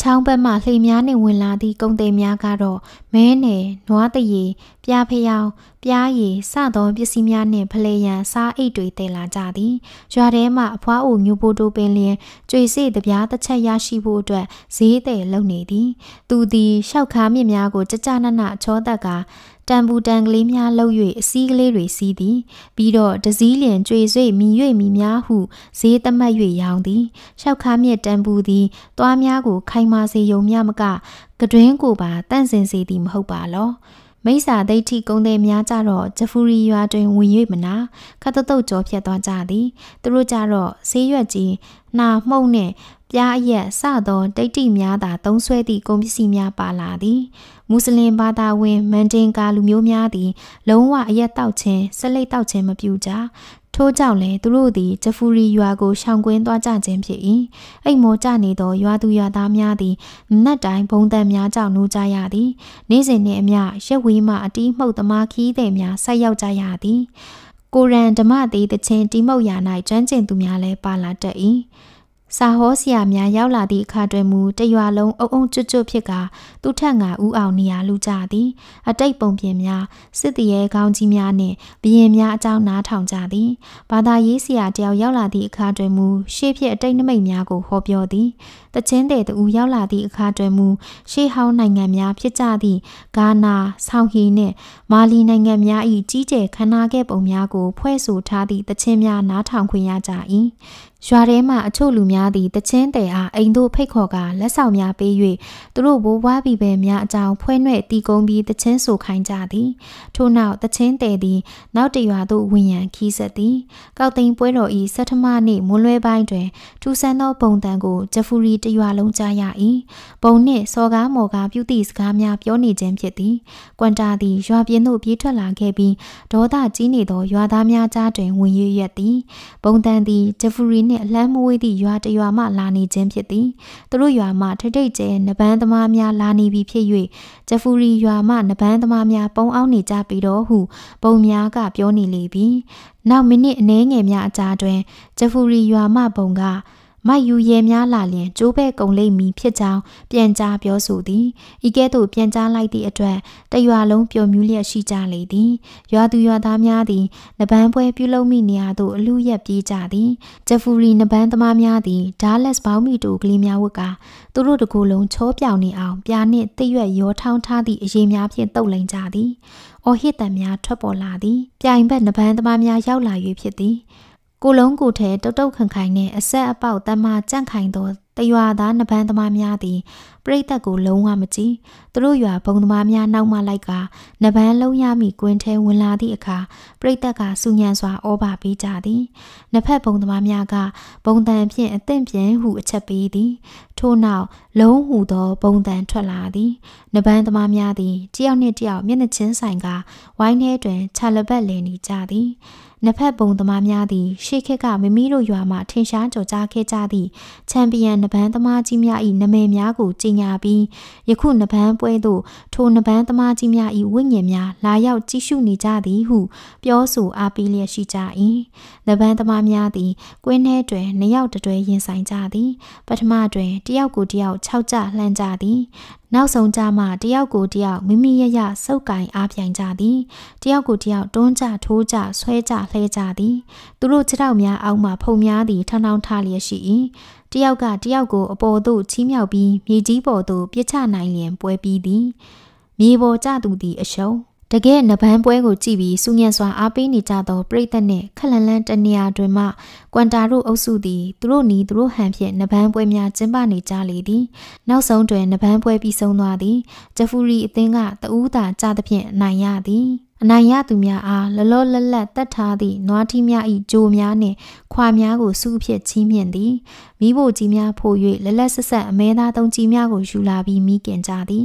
ချောင်းဘက်မှလှေများနှင့်ဝင်လာသည့်ကုန်သည်များကတော့မဲနယ်၊နွားတရေ၊ပြားဖျောင်း၊ပြားရည်စသောပစ္စည်းများနှင့်ဖလဲရန်စားအိတ်တွေတည်လာကြသည်ရွာထဲမှအဖွားအိုမျိုးပိုးတိုးပင်လျင်ကြွေစေတပြားတစ်ချက်ရရှိဖို့အတွက်ဈေးတည်လုံနေသည် သူသည်ရှောက်ခါမြစ်များကိုကြကြနနချောတက်ကတံပူတံကလေးများလှုပ်၍အစည်းကလေးတွေစီးသည်ပြီးတော့တစည်းလျင်ကြွေဆွေမြည်၍မြည်များဟုဈေးသမတ်၍ရောင်းသည်ရှောက်ခါမြက်တံပူသည်သွားများကိုခိုင်မာစေယုံမြမက ကတွင်ကိုပါတန့်စင်စေသည်မဟုတ်ပါလော မိစ္ဆာဒိဋ္ဌိကုံတဲ့များကြတော့ဂျဖူရီရွာတွင်ဝင်၍မနာခတ်တုတ်ကြောဖြတ်သွားကြသည်သူတို့ကြတော့ဆေးရွက်ကြီးနာမှုန့်နှင့် ပြားရက်စသောဒိဋ္ဌိများသာသုံးဆွဲသည့်ကုန်ပစ္စည်းများပါလာသည်မွတ်စလင်ဘာသာဝင်မန်တင်ကာလူမျိုးများသည် လုံးဝအရက်တောက်ခြင်းဆက်လက်တောက်ခြင်းမပြုကြထို့ကြောင့်လည်းသူတို့သည်ဂျဖူရီရွာကိုရှောင်ကွင်းသွားကြခြင်းဖြစ်၏အိမ်မောကြနေသောရွာသူရွာသားများသည်နတ်တိုင်းဘုံတန်များကြောင့်နိုးကြရသည် နေ့စဉ်နှင့်အမျှရက်ဝေးမှအတီးမှုတ်သမားခီးသည်များဆက်ရောက်ကြရသည်ကိုရန်ဓမ္မသည်တခြင်းတိမုတ်ရာ၌ကျွမ်းကျင်သူများလည်းပါလာတတ်၏စာဟောဆရာများရောက်လာသည့်အခါတွင်မူတရွာလုံးအုံအုံကျွတ်ကျွတ်ဖြစ်ကသူထက်ငါဥအောင်နေရာလူကြသည်အတိတ်ပုံပြင်များစစ်တရေကောင်းကြီးများနှင့်ဘရင်များအကြောင်းနားထောင်ကြသည်ဘာသာရေးဆရာတယောက်ရောက်လာသည့်အခါတွင်မူရှေးဖြစ်အတိတ်နမိတ်များကိုဟောပြောသည်တချင်းတဲ့တူရောက်လာသည့်အခါတွင်မူရှေးဟောင်းနိုင်ငံများဖြစ်ကြသည့်ဂါနာဆောင်ဟီနှင့် မာလီနိုင်ငံများ၏ကြီးကျယ်ခမ်းနားခဲ့ပုံများကိုဖွဲ့ဆိုထားသည့်တချင်းများနားထောင်ခွင့်ရကြ၏ရွာထဲမှအချို့လူများသည်တချင်းတဲအားအိမ်သို့ဖိတ်ခေါ်ကာလက်ဆောင်များပေး၍သူတို့ဘိုးဘွားပြည်ပယ်များအကြောင်းဖွဲနှဲ့တီကုံပြီးတချင်းဆိုခိုင်းကြသည်ထို့နောက်တချင်းတဲသည်နောက်တရွာသို့ဝင်ရန်ခီးဆက်သည်ကောက်သိန်းပွဲတော်ဤဆဋ္ဌမနေ့မွန်းလွဲပိုင်းတွင်ထူဆန်းသောပုံတန်ကိုဂျဖူရီတရွာလုံးကြားရ၏ဘုံနှင့်စော်ကားမော်ကားပြုသည့်စကားများပြောနေခြင်းဖြစ်သည်ကွန်တာသည်ရွာပြင်သို့ပြေးထွက်လာခဲ့ပြီးဒေါသကြီးနေသောရွာသားများကြားတွင်ဝင်ရွက်သည်ဘုံတန်သည်ဂျဖူရီနှင့်အလန်းမဝေးသည့်ရွာတရွာမှလာနေခြင်းဖြစ်သည် သူတို့ရွာမှထထိတ်ကျဲနပန်းသမားများလာနေပြီဖြစ်၍ဂျဖူရီရွာမှနပန်းသမားများပုံအောင်နေကြပြီတော့ဟုဘုံများကပြောနေလေပြီနောက်မိနစ်အနည်းငယ်များအကြာတွင်ဂျဖူရီရွာမှဘုံကမိုက်ယူရဲများလာလျင်ကျိုးပဲ့ကုန်လိမ့်မည်ဖြစ်ကြောင်းပြန်ကြားပြောဆိုသည်ဤကဲ့သို့ပြန်ကြားလိုက်သည့်အတွက်တရွာလုံးပျော်မြူးလျက်ရှိကြလေသည်ရွာသူရွာသားများသည်နဘန်းပွဲပြုလုပ်မိနေရာသို့အလူရက်ပြေးကြသည်ဂျက်ဖူရီနဘန်းသမားများသည်ဒါးလက်စ်ဘောင်းမီတူကလေးများဝတ်ကသူတို့တကူလုံးချောပြောင်နေအောင်ပြာနှင့်တိရွက်ရောထောင်းထားသည့်အရေးများဖြင့်တုတ်လိန်ကြသည်။အော်ဟစ်တံများထွက်ပေါ်လာသည်။ပြိုင်ဘက်နဘန်းသမားများရောက်လာ၍ဖြစ်သည်။ကိုလုံးကိုထဲတုတ်တုတ်ခန်ခိုင်နဲ့အဆက်အပေါက်တမကြန့်ခိုင်သောတရွာသားနှပန်းသမားများသည်ပြိတက်ကိုလုံးဝမကြည့်သူတို့ရွာဘုံသမားများနောက်မှလိုက်ကနှပန်းလုံးရမိကွင်းထဲဝင်လာသည့်အခါပြိတက်ကစူညံစွာဩဘာပေးကြသည်နှစ်ဖက်ဘုံသမားများကဘုံတန်ဖြင့်အသင့်ပြင်ဟုအချက်ပေးသည် ထို့နောက်လုံးဟုသောဘုံတန်ထွက်လာသည်နှပန်းသမားများသည်တယောက်နှင့်တယောက်မျက်နှာချင်းဆိုင်ကဝိုင်းထဲတွင်ခြာလဘက်လည်နေကြသည်နဖက်ပုံသမားများသည်ရှေးခေတ်ကမိမိတို့ရွာမှထင်ရှားကျော်ကြားခဲ့ကြသည့်ချန်ပီယံနဗန်းသမားကြီးများ၏နာမည်များကိုကြေညာပြီးယခုနဗန်းပွဲသို့ထိုနဗန်းသမားကြီးများ၏ဝိညာဉ်များလာရောက်ကြည့်ရှုနေကြသည်ဟုပြောဆိုအားပေးလျက်ရှိကြ၏နဗန်းသမားများသည်ကွင်းထဲတွင်နှစ်ယောက်တတွဲရင်ဆိုင်ကြသည်ပထမတွင်တယောက်ကိုတယောက်ခြောက်ကြလှမ်းကြသည်နောက်ဆုံးကြမှတယောက်ကိုတယောက်မိမိရရစုပ်ကင်အားပြိုင်ကြသည်တယောက်ကိုတယောက်တွန်းကြထိုးကြဆွဲကြလှဲကြသည်သူတို့ခြေထောက်များအောက်မှ ဖုံများသည်ထောင်းထောင်းထလျက်ရှိ၏တယောက်ကတယောက်ကိုအပေါ်သို့ချီးမြှောက်ပြီးမြေကြီးပေါ်သို့ပြစ်ချနိုင်လျင်ပွဲပြီးသည်မြေပေါ်ကျသူသည်အရှုံးတကယ်နပန်းပွဲကိုကြည့်ပြီးစူညံစွာအားပေးနေကြသောပရိသတ်နှင့်ခက်လန်လန်တနေရာတွင်မှကွန်တာတို့အုပ်စုသည်သူတို့နီးသူတို့ဟန်ဖြင့်နပန်းပွဲများကျင်းပနေကြလေသည် နောက်ဆုံးတွင်နပန်းပွဲပြီးဆုံးသွားသည်ဂျဖူရီအသင်းကတဦးသာကြသဖြင့်နိုင်ရသည်အနိုင်ရသူများအားလလောလလတ်တတ်ထားသည့်နွားထီးများ၏ကြိုများနှင့်ခွာများကိုစုဖြင့်ချီးမြှင့်သည်မိဖို့ကြီးများဖို့၍လလက်ဆက်ဆက်အမဲသားသုံးကြီးများကိုယူလာပြီးမိခင်ကြသည်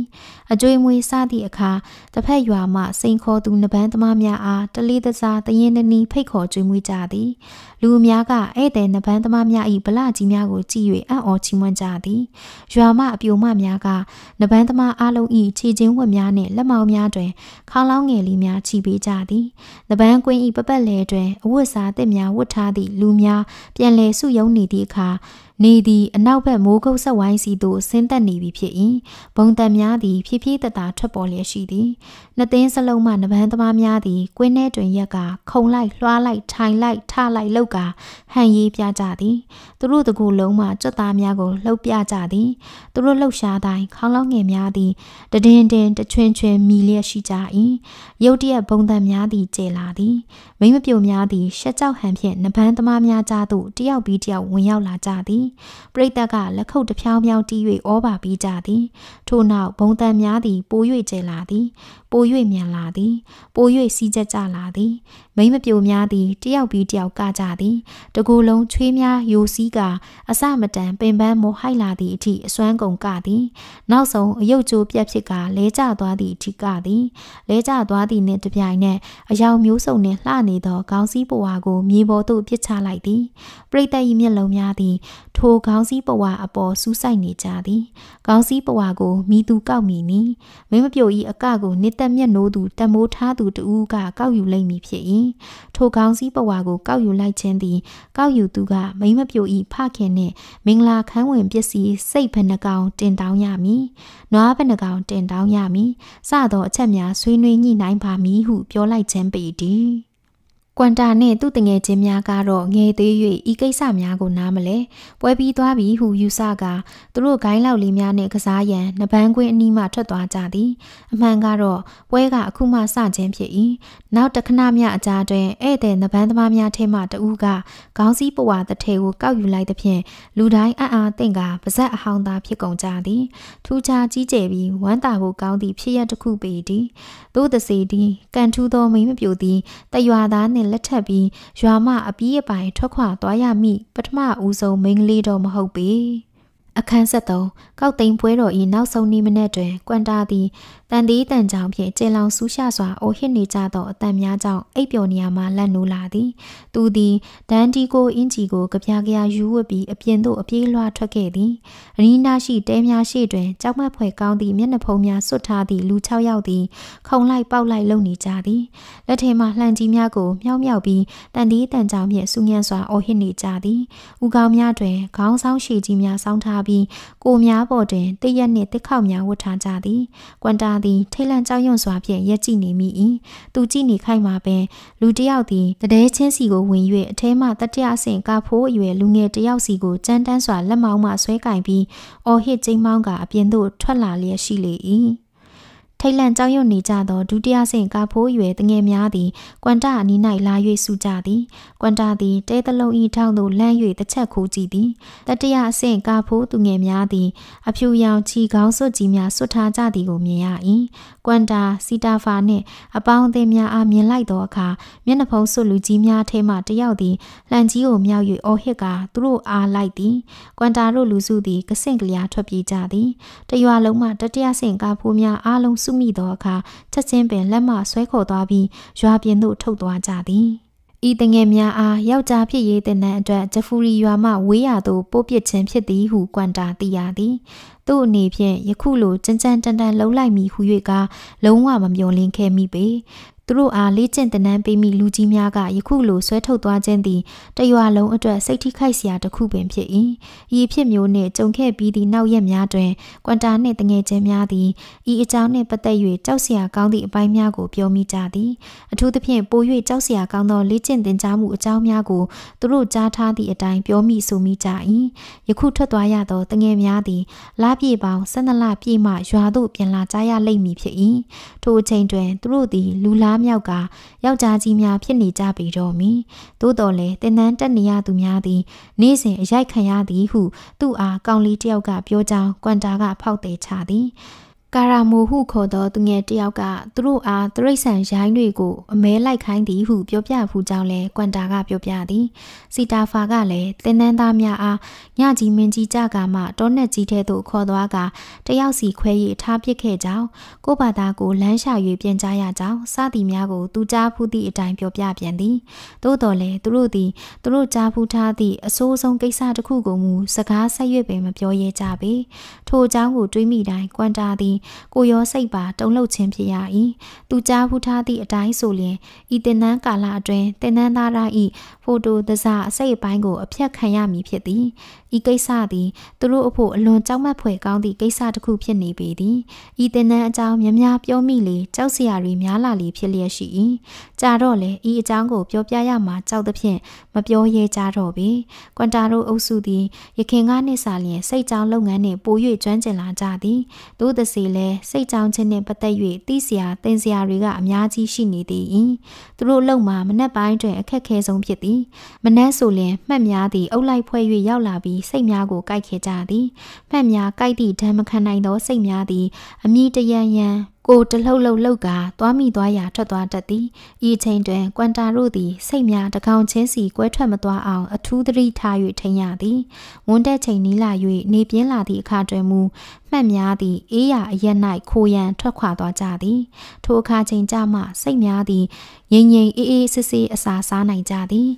အကြွေမွေစသည့်အခါတစ်ဖက်ရွာမှစိန်ခေါ်သူနဗန်းသမားများအားတလေးတစားတရင်တနီဖိတ်ခေါ်ကြွေးမွေးကြသည်လူအများကဧည့်သည်နှပန်းသမားများ၏ဗလကြီးများကိုကြည့်၍အံ့ဩချီးမွမ်းကြသည်။ရွာမအပြိုမများကနှပန်းသမားအလုံး၏ခြေချင်းဝတ်များနှင့်လက်မောင်းများတွင်ခေါင်းလောင်းငယ်လေးများချီပေးကြသည်။နှပန်းကွင်း၏ပပတ်လယ်တွင်အဝတ်စားသစ်များဝတ်ထားသည့်လူများပြန်လည်စုယုံနေသည့်အခါနေသည်အနောက်ဘက်မိုးကုတ်ဆက်ဝိုင်းစီသို့ဆင်းသက်နေပြီဖြစ်၏ဘုံတံများသည်ဖြည်းဖြည်းတသာထွက်ပေါ်လျက်ရှိသည်နှစ်သိန်းစလုံးမှနဗန်းသမားများသည်ကွင်းထဲတွင်ရက်ကခုံလိုက်လွှားလိုက်ထိုင်လိုက်ထလိုက်လှုပ်ကာဟန်ရေးပြကြသည်သူတို့တကူလုံးမှကြွက်သားများကိုလှုပ်ပြကြသည်သူတို့လှုပ်ရှားတိုင်းခေါင်းလောင်းငယ်များသည်တဒင်းတင်တချွင်ချွင်မီလျက်ရှိကြ၏ရုတ်တရက်ဘုံတံများသည် ကျဲလာသည်မိမပြိုများသည်ရှက်ကြောက်ဟန်ဖြင့်နဗန်းသမားများကြားသို့တယောက်ပြီးတယောက်ဝင်ရောက်လာကြသည်သည်ပရိသတ်ကလက်ခုပ်တစ်ဖြောင်းဖြောင်းတီး၍ဩဘာပြီးကြသည်ထို့နောက်ဘုံတန်များသည်ပို၍ကျယ်လာသည်ပို၍မြန်လာသည်ပို၍စီးကြကြလာသည်မိမပြိုများသည်တယောက်ပြီးတယောက်ကကြသည် တကူလုံးချွေးများယိုစီးကအစမတန်ပင်ပန်းမိုဟိုက်လာသည့်အထိအစွမ်းကုန်ကသည်နောက်ဆုံးအယုတ်ကျိုးပြက်ဖြစ်ကလဲကျသွားသည့်အထိကသည်လဲကျသွားသည့်နှင့်တပြိုင်နက်အယောင်မျိုးစုံနှင့်လှနေသောခေါင်းစည်းပဝါကိုမြေပေါ်သို့ပစ်ချလိုက်သည်ပရိသတ်၏မျက်လုံးများသည် ထိုခေါင်းစည်းပဝါအပေါ်စူးစိုက်နေကြသည်ခေါင်းစည်းပဝါကိုမိသူကောက်မိနီမိမပြို၏အကကိုနစ်တက်မျက်နိုးသူတမိုးထားသူတူကကောက်ယူလိုက်မည်ဖြစ်၏ထိုခေါင်းစည်းပဝါကိုကောက်ယူလိုက်ခြင်းသည်ကောက်ယူသူကမိမပြိုဤဖခင်နှင့်မင်္ဂလာခန်းဝင်ပစ္စည်းစိတ်ဘဏကောင် တင်တောင်းရမည်နွားဘဏကောင်တင်တောင်းရမည်စသောအချက်များဆွေးနွေးညှိနှိုင်းပါမည်ဟုပြောလိုက်ခြင်းပေသည်ကွန်တာနှင့်သူ့တငယ်ချင်းများကတော့ငယ်သေး၍ဤကိစ္စများကိုနားမလဲပွဲပြီးသွားပြီဟုယူဆကသူတို့ဂိုင်းလောက်လေးများနဲ့ကစားရန်နပန်းကွင်းအနီးမှထွက်သွားကြသည်အမှန်ကတော့ပွဲကအခုမှစခြင်းဖြစ်၏နောက်တခဏမြအကြာတွင်ဧည့်သည်နပန်းသမားများထဲမှတဦးကခေါင်းစည်းပဝါတစ်ထည်ကိုကောက်ယူလိုက်သဖြင့်လူတိုင်းအံ့အားသင့်ကပါဇက်အဟောင်းသားဖြစ်ကုန်ကြသည်ထူးခြားကြီးကျယ်ပြီးဝမ်းသာဖို့ကောင်းသည့်ဖြစ်ရပ်တစ်ခုပေသည်သို့တစေသည်ကန်ထူးသောမိမပြိုသည်တရွာသားနှင့်င့်လက်ထပ်ပြီးရွာမှအပြေးအပိုင်ထွက်ခွာသွားရမိပထမဦးဆုံးမိန်းကလေးတော့မဟုတ်ပေ။အခန်းဆက်သုံးကောက်သိမ်းပွဲတော်ဤနောက်ဆုံးနေ့မနေ့တွင် ကွန်တာသည်တန်တီးတန်ကြောင်ဖြင့်ကျေလောင်ဆူးရှစွာအိုဟစ်နေကြသောအတန်များကြောင့်အိပ်ပျော်နေရမှလက်နိုးလာသည် သူသည်ဒန်တီကိုအင်ဂျီကိုကြပြကြရယူဝတ်ပြီးအပြင်သို့အပြေးလွှားထွက်ခဲ့သည်အနီးနားရှိတဲများရှိတွင်ကြောက်မက်ဖွယ်ကောင်းသည့်မျက်နှာဖုံးများဆွတ်ထားသည့်လူ၆ယောက်သည် ခုံလိုက်ပေါက်လိုက်လုံနေကြသည်လက်ထဲမှလှန်ကြီးများကိုမြောက်မြောက်ပြီးတန်တီးတန်ကြောင်ဖြင့်ဆူညံစွာအိုဟစ်နေကြသည်ဥကောင်းများတွင်ခေါင်းဆောင်ရှည်ကြီးများစောင်းထားထားပြီးကိုများပေါ်တွင်တရက်နှင့်တစ်ခေါက်များဝတ်ထားကြသည်။ကွန်တာသည်ထိတ်လန့်ကြောက်ရွံ့စွာဖြင့်ရက်ကြည့်နေမိ၏။သူကြည့်နေခိုင်းမှာပင်လူတစ်ယောက်သည်တတဲချင်းစီကိုဝင်၍အထဲမှတတရအဆင့်ကဖိုးအရွယ်လူငယ်တစ်ယောက်စီကိုကြမ်းတမ်းစွာလက်မောင်းမှဆွဲကင်ပြီးအော်ဟစ်ကျိမ်းမောင်းကအပြင်သို့ထွက်လာလျက်ရှိလေ၏ထိတ်လန့်ကြောက်ရွံ့နေကြသောဒုတိယဆင့်ကာဖိုးရွယ်တငယ်များသည်ကွန်တာအနီး၌လာ၍ဆူကြသည်ကွန်တာသည်တဲသလုံးဤထောင်သို့လန့်၍တစ်ချက်ခိုးကြည့်သည်တတိယအဆင့်ကာဖိုးသူငယ်များသည် အဖြူရောင်ခြီခေါင်းစွတ်ကြီးများဆွတ်ထားကြသည်ကိုမြင်ရ၏ကွန်တာစီတာဖာနှင့်အပေါင်းအသင်းများအားမြင်လိုက်သောအခါမျက်နှာဖုံးဆွတ်လူကြီးများထဲမှတယောက်သည်လှန်ကြီးကိုမြောက်၍အော်ဟစ်ကာသူတို့အားလိုက်သည်ကွန်တာတို့လူစုသည်ကဆင့်ကလျာထွက်ပြေးကြသည်တရွာလုံးမှတတိယဆင့်ကာဖိုးများအားလုံးစုမိသောအခါချက်ချင်းပင်လက်မှဆွဲခေါ်သွားပြီးရွာပြင်သို့ထုတ်သွားကြသည်ဤတငယ်များအားယောက်ျားဖြစ်ရေးတဲ့နံအတွက်ဂျဖူရီရွာမှဝေးရာသို့ပို့ပစ်ခြင်းဖြစ်သည်ဟုကွန်တာသိရသည်။သူ့အနေဖြင့်ယခုလိုကြမ်းကြမ်းတမ်းတမ်းလှုပ်လိုက်မိဟု၍ကလုံးဝမမျှော်လင့်ခဲ့မိပေသူတို့အားလေ့ကျင့်သင်တန်းပေးမိလူကြီးများကယခုလိုဆွဲထုတ်သွားခြင်းသည်တရွာလုံးအတွက်စိတ်ထိခိုက်စရာတစ်ခုပင်ဖြစ်၏။ဤဖြစ်မျိုးနှင့်ကြုံခဲ့ပြီးသည့်နောက်ရက်များတွင်ကွန်တာနှင့်တငယ်ချင်းများသည်ဤအကြောင်းနှင့်ပတ်သက်၍ကြောက်စရာကောင်းသည့်အပိုင်းများကိုပြောမိကြသည်။အထူးသဖြင့်ပို၍ကြောက်စရာကောင်းသောလေ့ကျင့်သင်ကြားမှုအကြောင်းများကိုသူတို့ကြားထားသည့်အတိုင်းပြောမိဆိုမိကြ၏။ယခုထွက်သွားရသော တငယ်များသည်လပြည့်ပေါင်း၁၂လပြည့်မှရွာသို့ပြန်လာကြရလိမ့်မည်ဖြစ်၏။ထိုအချိန်တွင်သူတို့သည်လူလာသားမြောက်ကယောက်ျားကြီးများဖြစ်နေကြပြီတော့မည်သို့တော်လည်းတင်နန်းတက်နေရသူများသည် နေ့စဉ်အရိုက်ခံရသည်ဟု သူ့အားကောင်လေးတယောက်က ပြောကြောင်းကွန်တာကဖောက်သေးချသည်ကာရာမိုဟုခေါ်သောသူငယ်တယောက်ကသူတို့အားတရိษံရိုင်းတွေကိုအမဲလိုက်ခိုင်းသည်ဟုပြောပြဖူးကြောင်းလဲကွန်တာကပြောပြသည်စီတာဖာကလည်းတင်းနှန်းသားများအားညကြီးမင်းကြီးကြကမှတောနက်ကြီးထဲသို့ခေါ်သွားကတယောက်စီခွဲ၍ထားပစ်ခဲ့ကြောင်းကိုဘာသာကိုလမ်းရှာ၍ပြန်ကြားရကြောင်းစသည်များကိုသူကြားဖူးသည့်အတိုင်းပြောပြပြန်သည်သို့တော်လည်းသူတို့သည်သူတို့ကြားဖူးထားသည့်အဆိုးဆုံးကိစ္စတစ်ခုကိုမူစကားဆက်ရွက်ပင်မပြောရဲကြပေထိုအကြောင်းကိုတွေးမိတိုင်းကွန်တာသည်ကိုရောစိတ်ပါတုံ့လှုပ်ခြင်းဖြစ်ရ၏။သူကြားဖူးထားသည့်အတိုင်းဆိုလျင်ဤတင်နန်းကာလအတွင်းတင်နန်းသားရာ၏ဖိုတိုသစာအစိတ်အပိုင်းကိုအပြတ်ခံရမည်ဖြစ်သည်ဤကိစ္စသည်သူတို့အဖို့အလွန်ကြောက်မက်ဖွယ်ကောင်းသည့်ကိစ္စတစ်ခုဖြစ်နေပေသည်ဤသင်တန်းအကြောင်းများများပြောမိလေကြောက်စရာတွေများလာလေဖြစ်လျက်ရှိ၏ကြာတော့လေဤအကြောင်းကိုပြောပြရမှာကြောက်သဖြင့်မပြောရဲကြတော့ပေကွန်တာတို့အုပ်စုသည်ရခင်ကနှစ်စာလျင်စိတ်ကြောင်းလုပ်ငန်းနှင့်ပို၍ကျွမ်းကျင်လာကြသည်သို့သစီလဲစိတ်ကြောင်းခြင်းနှင့်ပတ်သက်၍သိစရာသင်စရာတွေကအများကြီးရှိနေသည်၏သူတို့လုံမှာမနှက်ပိုင်းတွင်အခက်ခဲဆုံးဖြစ်သည်သည်မနှက်ဆိုလျင်မှက်များသည်အုပ်လိုက်ဖွဲ့၍ရောက်လာပြီးစိတ်များကိုကြိုက်ခဲ့ကြသည်မှက်များကြိုက်သည့်ဓာမခံနိုင်သော စိတ်များသည် အမိတရန်ရန်ကိုတလှုပ်လှုပ်လှုပ်ကသွားမိသွားရာထွက်သွားတတ်သည်ဤအချိန်တွင် ကွန်တာတို့သည်စိတ်များတကောင်ချင်းစီကွဲထွက်မသွားအောင်အထူးသတိထား၍ထိန်ရသည်ဝန်းတဲ့ချိန်နီးလာ၍နေပြင်းလာသည့်အခါတွင်မူမှတ်များသည့်အေးရအရက်၌ခိုရန်ထွက်ခွာသွားကြသည် ထိုအခါချိန်ကြမှစိတ်များသည့်ငြိမ်ငြိမ်အေးအေးစစ်စစ်အစာစားနိုင်ကြသည်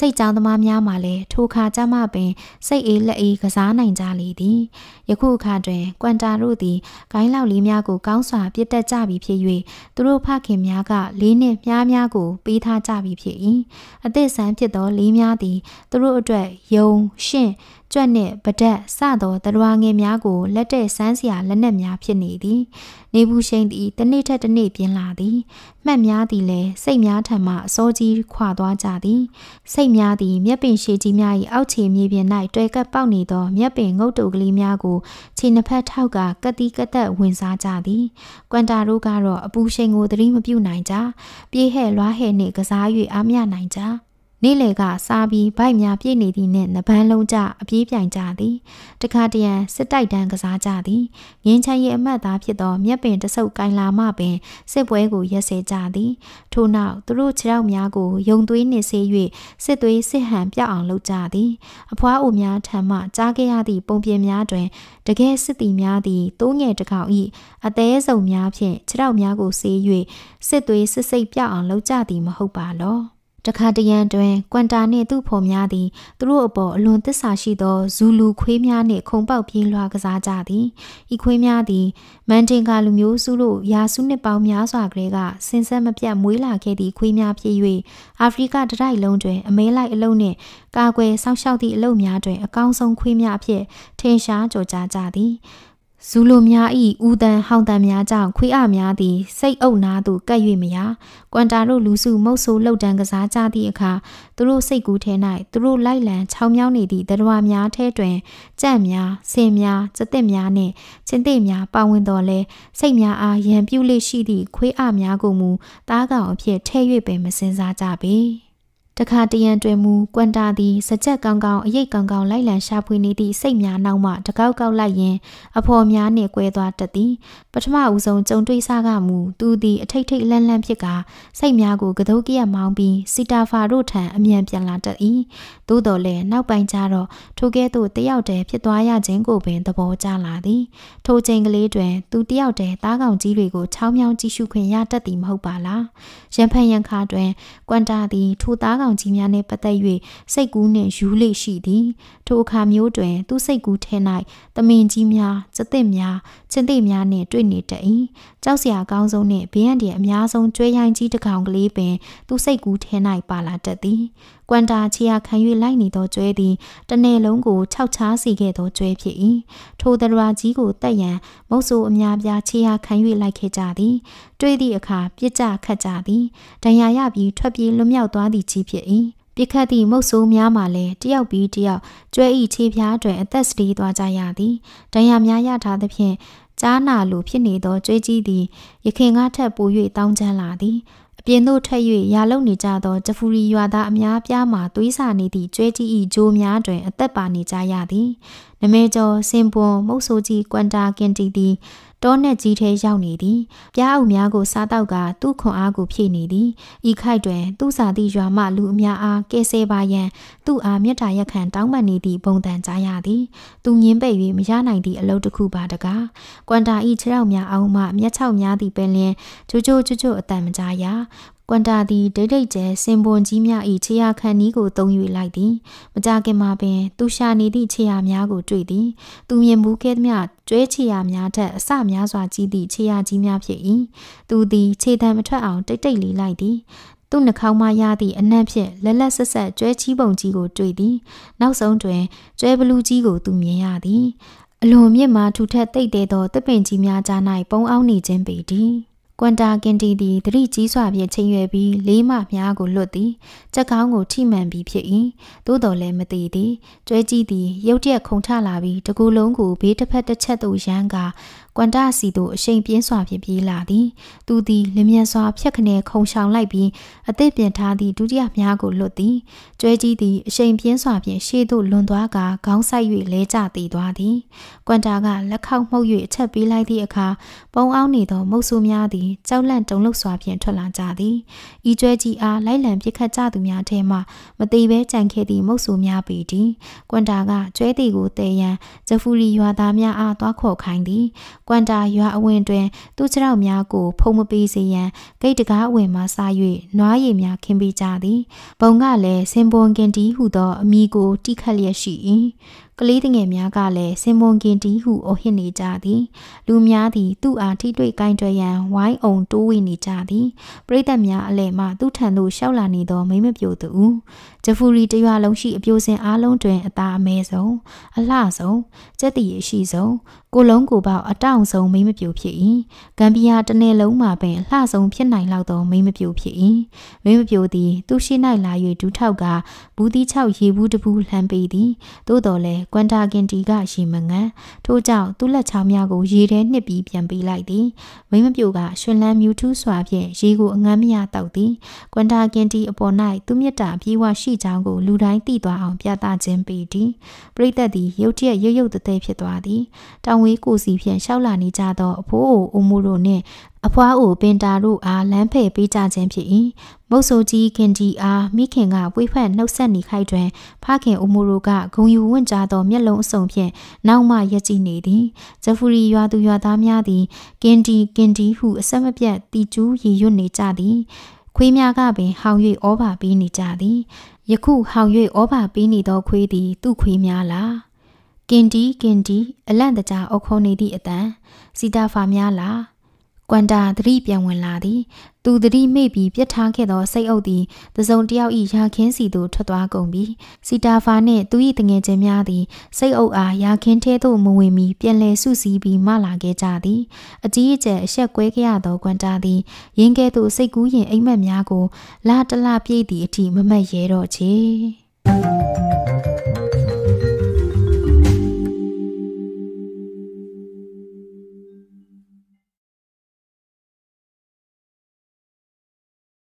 စိတ်ကြောင်သမားများမှလည်းထိုခါကြမှပင်စိတ်အေးလက်အေးကစားနိုင်ကြလေသည်ယခုအခါတွင် ကွန်တာတို့သည်ဂိုင်းလောက်လေးများကိုကောင်းစွာ ပြစ်တက်ကြပြီဖြစ်၍သူတို့ဖခင်များကလေးနှင့်မြားများကိုပေးထားကြပြီဖြစ်၏အသက်ဆန်းဖြစ်သောလေးများသည်သူတို့အတွက်ယုံရှင့်ကြွက်နှင့်ပဒက်စသောတရွာငယ်များကိုလက်တဲ့စမ်းစရာလက်နက်များဖြစ်နေသည်။နေဘူးရှိန်သည်တစ်နေ့ထက်တစ်နေ့ပြင်းလာသည်။မှတ်များသည်လည်းစိတ်များထံမှအစောကြီးခွာသွားကြသည်။စိတ်များသည်မြက်ပင်ရှည်ကြီးများ၏အောက်ခြေမြေပြင်၌တွေ့ကပ်ပေါက်နေသောမြက်ပင်ငုတ်တုပ်ကလေးများကိုခြေနှစ်ဖက်ထောက်ကကတိကသက်ဝင်စားကြသည်။ကွန်တာတို့ကတော့အပူရှိန်ကိုသတိမပြုနိုင်ကြ။ပြေးဟဲ့လွားဟဲ့နှင့်ကစား၍အားမရနိုင်ကြ။နေ့လယ်ကစားပြီးဗိုက်များပြည့်နေသည်နှင့်နပန်းလုံးကြအပြေးပြိုင်ကြသည်တခါတရံစစ်တိုက်တန်းကစားကြသည်ငင်းချမ်းရဲ့အမတ်သားဖြစ်သောမြက်ပင်တဆုပ်ကိုင်လာမှပင်စစ်ပွဲကိုရက်စဲကြသည်ထို့နောက်သူတို့ခြေထောက်များကိုယုံသွေးနှင့်ဆေး၍စစ်သွေးစစ်ဟန်ပြအောင်လုပ်ကြသည်အဖွားအိုများထံမှကြားခဲ့ရသည့်ပုံပြင်များတွင်တကယ်စစ်သည်များသည်တိုးငယ်တကောင်ဤအသေးစုံများဖြင့်ခြေထောက်များကိုဆေး၍စစ်သွေးစစ်စိတ်ပြအောင်လုပ်ကြသည်မဟုတ်ပါလော။တခါတရံတွင်ကွန်တာနှင့်သူ့ဖော်များသည်သူတို့အပေါ်အလွန်သစ္စာရှိသောဇူလူခွေးများနှင့်ခုံပေါက်ပြေးလွှာကစားကြသည်ဤခွေးများသည်မန်တင်ကာလူမျိုးစုတို့ရာစုနှစ်ပေါင်းများစွာကတည်းကစင်ဆက်မပြတ်မွေးလာခဲ့သည့်ခွေးများဖြစ်၍အာဖရိကတရိုက်လုံးတွင်အမဲလိုက်အလုံးနှင့်ကာကွယ်စောင့်ရှောက်သည့်အလုပ်များတွင်အကောင်းဆုံးခွေးများအဖြစ်ထင်ရှားကျော်ကြားကြသည်ဇူလိုများဤဥတန်ဟောင်းတန်များကြောင့်ခွေးအများသည်စိတ်အုပ်နာသို့ကပ်၍မရကွန်တာတို့လူစုမုတ်ဆိုးလှုပ်တံကစားကြသည့်အခါသူတို့စိတ်ကူးထဲ၌သူတို့လိုက်လံချောင်းမြောင်းနေသည့်တရဝများထဲတွင်ကြံ့များဆင်များစသစ်များနှင့်ချင်းသစ်များပါဝင်တော်လဲစိတ်များအားရန်ပြုလေရှိသည့်ခွေးအများကိုမူတားကောင်အဖြစ်ထဲ၍ပင်မစင်စားကြပေ။တခါတရံတွင်မူကွန်တာသည်စကြက်ကောင်းကောင်းအရိတ်ကောင်းကောင်းလိုက်လံရှာဖွေနေသည့်စိတ်များနောက်မှတကောက်ကောက်လိုက်ရင်အဖော်များနှင့်ကွဲသွားတတ်သည်ပထမဦးဆုံးကြုံတွေ့ဆကမူသူသည်အထိတ်ထိတ်လန့်လန့်ဖြစ်ကာစိတ်များကိုကဒုကရမောင်းပြီးစီတာဖာတို့ထံအမြန်ပြန်လာတတ်၏သို့တော်လည်းနောက်ပိုင်းကျတော့ထိုကဲ့သို့တယောက်တည်းဖြစ်သွားရခြင်းကိုပင်သဘောကျလာသည်ထိုချိန်ကလေးတွင်သူတယောက်တည်းသားကောင်ကြီးတွေကိုချောင်းမြောင်းကြည့်ရှုခွင့်ရတတ်သည်မဟုတ်ပါလားရန်ဖန်ရန်ခါတွင် ကွန်တာသည်ထိုသားကောင်ကောင်ကြီးများနှင့်ပတ်သက်၍စိတ်ကူးနှင့်ယူလေရှိသည် ထိုအခါမျိုးတွင်သူစိတ်ကူးထဲ၌တမင်ကြီးများကျသစ်များချင်းသစ်များနှင့်တွေ့နေတတ်၏ကြောက်စရာအကောင်းဆုံးနှင့်ဘေးအန္တရာယ်အများဆုံးကျွဲရိုင်းကြီးတစ်ကောင်ကလေးပင်သူစိတ်ကူးထဲ၌ပါလာတတ်သည်ကွန်တာချီယာခံ၍လိုက်နေသောကျွဲသည်တနေ့လုံးကို၆ချားစီခဲ့သောကျွဲဖြစ်၏ထိုသရဝကြီးကိုတက်ရန်မုတ်ဆိုအများပြားချီယာခံ၍လိုက်ခဲ့ကြသည်တွေ့သည့်အခါပြစ်ကြခတ်ကြသည်ဒဏ်ရာရပြီးထွက်ပြေးလွမြောက်သွားသည့်ကြီးဖြစ်၏ပြစ်ခတ်သည့်မုတ်ဆိုးများမှလည်းတယောက်ပြီးတယောက်ကျွဲဤခြေဖျားတွင်အသက်စတေးသွားကြရသည်ဒဏ်ရာများရထားသဖြင့်ကြားနာလိုဖြစ်နေသောကြွေးကြီးသည်ယခင်ကထက်ပို၍တောင်းချမ်းလာသည်ပြင်သို့ထွက်၍ရာလုံနေကြသောတဖူရီရွာသားအများပြားမှသွေးဆာနေသည့်ကြွဲကြီး၏ဂျိုးများတွင် အသက်ပါနေကြရသည်။နမဲကျော်စင်ပွန်မုတ်ဆိုကြီးကွန်တာကင်တီသည်တောနှက်ကြီးထဲရောက်နေသည်ပြားအုပ်များကိုစားတော့ကသူ့ခွန်အားကိုဖြည့်နေသည်ဤခိုက်တွင် သူ့စာသည့်ရွာမှလူအများအားကဲဆဲပါရန်သူ့အားမေတ္တာရက်ခံတောင်းပန်နေသည့်ဘုံတန်ကြားရသည်သူငင်းပိတ်၍မရနိုင်သည့်အလုပ်တစ်ခုပါတကားကွန်တာဤခြေထောက်များအောင်မှမျက်ခြောက်များသည့်ပင်လျင်ချိုချိုချိုချိုအတန်မကြားရကွန်တာသည်ဒိတ်ဒိတ်ကျဲစင်ပွန်ကြီးများ၏ခြေရာခံနီးကိုသုံး၍လိုက်သည် မကြခင်မှာပင်သူရှာနေသည့်ခြေရာများကိုတွေ့သည် သူမြင်မှုခဲ့သမျှကျွဲခြေရာများထက်အဆများစွာကြီးသည့်ခြေရာကြီးများဖြစ်၏သူသည်ခြေတံမထွက်အောင်တိတ်တိတ်လေးလိုက်သည်သူ့နှာခေါင်းမှရသည့်အနံ့ဖြင့်လက်လက်ဆက်ဆက်ကျွဲချီးပုံကြီးကိုတွေ့သည် နောက်ဆုံးတွင်ကျွဲဘလူးကြီးကို သူမြင်ရသည်အလွန်မြင့်မာထူထပ်တိတ်တဲသောသစ်ပင်ကြီးများကြား၌ပုံအောင်နေခြင်းပေသည်ကွန်တာကင်တီသည်တတိကြီးစွာဖြင့်ချိန်ရွယ်ပြီးလေးမများကိုလွတ်သည်။ကြက်ကောင်းကို ထိမှန်ပြီးဖြစ်၏။သို့တော်လည်းမသိသည်။ကျွဲကြီးသည် ရုတ်တရက်ခုန်ထလာပြီးတကူလုံးကိုဘေးတစ်ဖက်တစ်ချက်သို့ရမ်းကာကွန်တာစီသို့အရှိန်ပြင်းစွာဖြင့်ပြေးလာသည်သူသည်လင်းမြန်စွာဖြက်ခနဲခုံဆောင်လိုက်ပြီးအသည့်ပြင်ထားသည့်ဒုတိယများကိုလွတ်သည်ကျွဲကြီးသည်အရှိန်ပြင်းစွာဖြင့်ရှေ့သို့လွန်သွားကာခေါင်းဆိုင်၍လဲကျတည်သွားသည်ကွန်တာကလက်ခောက်မှုတ်၍အချက်ပေးလိုက်သည့်အခါပုံအောင်နေသောမုတ်ဆူများသည်ကြောက်လန့်တုန်လှုပ်စွာဖြင့်ထွက်လာကြသည်ဤကျွဲကြီးအားလိုက်လံပစ်ခတ်ကြသူများထဲမှမသေးဘဲကြံခဲ့သည့်မုတ်ဆူများပေသည် ကွန်တာကကျွဲတီကိုတဲရန်ဂျဖူရီရွာသားများအားသွားခေါ်ခိုင်းသည်ကွန်တာရွာအဝင်တွင်သူ့ခြေထောက်များကို ဖုံးမပေးစေရန်ဂိတ်တကားအဝင်မှစ၍နွားရည်များခင်းပေးကြသည်ဘုံကလည်းစင်ပွန်ကင်တီဟုသောအမိကိုတိခတ်လျက်ရှိ၏ကလေးငယ်များကလည်းစင်ပွန်ကင်တီးဟုအော်ဟစ်နေကြသည်လူများသည် သူ့အားထိတွေ့ကင်တွယ်ရန်ဝိုင်းအောင်တိုးဝေနေကြသည်ပရိသတ်များအလဲမှသူ့ထံသို့ရှောက်လာနေသောမိမပြိုသူဂျဖူရီတရွာလုံးရှိအပြိုစင်အားလုံးတွင်အသာအမဲဆုံးအလှဆုံးစက်တည်ရရှိဆုံးကိုလုံးကိုပေါအတောင်ဆုံးမိမပြိုဖြစ်၏ဂမ်ဘီယာတနယ်လုံးမှာပင်အလှဆုံးဖြစ်နိုင်လောက်သောမိမပြိုဖြစ်၏မိမပြိုသည်သူ့ရှိ၌လာ၍ဒူးထောက်ကဘူးသီးချောက်ရေဘူးတဘူးလှမ်းပေးသည်သို့တော်လည်းကွန်တာဂင်တီကရေမငန်ထို့ကြောင့်သူ့လက်ချောင်းများကိုရေထဲနှစ်ပြီးပြန်ပေးလိုက်သည်မိမပြိုကရှင်လန်းမြူထူးစွာဖြင့်ရေကိုအငမ်းမရတောက်သည်ကွန်တာဂင်တီအပေါ်၌သူမြတ်တာပြေးဝရှိကြောင်းကိုလူတိုင်းသိသွားအောင်ပြသခြင်းပေသည်ပြိသက်သည်ရုတ်တရက်ရုတ်ရုတ်တဲတဲဖြစ်သွားသည်တောင်ဝေးကိုစီဖြင့်ရှောက်လာနေကြသောအဖိုးအိုအမိုးတို့နှင့်အဖွားအိုပင်တာတို့အားလမ်းဖယ်ပေးကြခြင်းဖြစ်၏မုတ်ဆိုကြီးခင်တီအားမိခင်က ပွေဖက်နှုတ်ဆက်နေခိုက်တွင်ဖခင်အိုမိုရိုကဂုံယူဝင့်ကြသော မျက်လုံးအစုံဖြင့်နောက်မှရက်ကြည့်နေသည်ဂျဖူရီရွာသူရွာသားများသည်ခင်တီခင်တီဟုအဆက်မပြတ်တီကျူးရည်ရွတ်နေကြသည်ခွေးများကပင် ဟောင်၍ဩဘာပေးနေကြသည်ယခုဟောင်၍ဩဘာပေးနေသောခွေးသည် သူ့ခွေးများလားကင်တီကင်တီအလန့်တကြားအုပ်ခုံနေသည့်အတန်စီတာဖာများလားကွန်တာသတိပြန်ဝင်လာသည်သူသတိမိပြီးပြစ်ထားခဲ့သော စိတ်အုပ်သည်သစုံတယောက်၏ရာခင်းစီသို့ထွက်သွားကုန်ပြီ စီတာဖာနှင့်သူ၏တငယ်ချင်းများသည်စိတ်အုပ်အားရာခင်းထဲသို့မဝင်မီပြန်လည်စုစည်းပြီးမလာခဲ့ကြသည်အကြီးအကျယ်အဆက်ကွဲခဲ့ရသောကွန်တာသည် ရင်းကဲ့သို့စိတ်ကူးရင်အိမ်မက်များကို လာတလပြည့်သည့်အထိမမက်ရဲတော့ချေ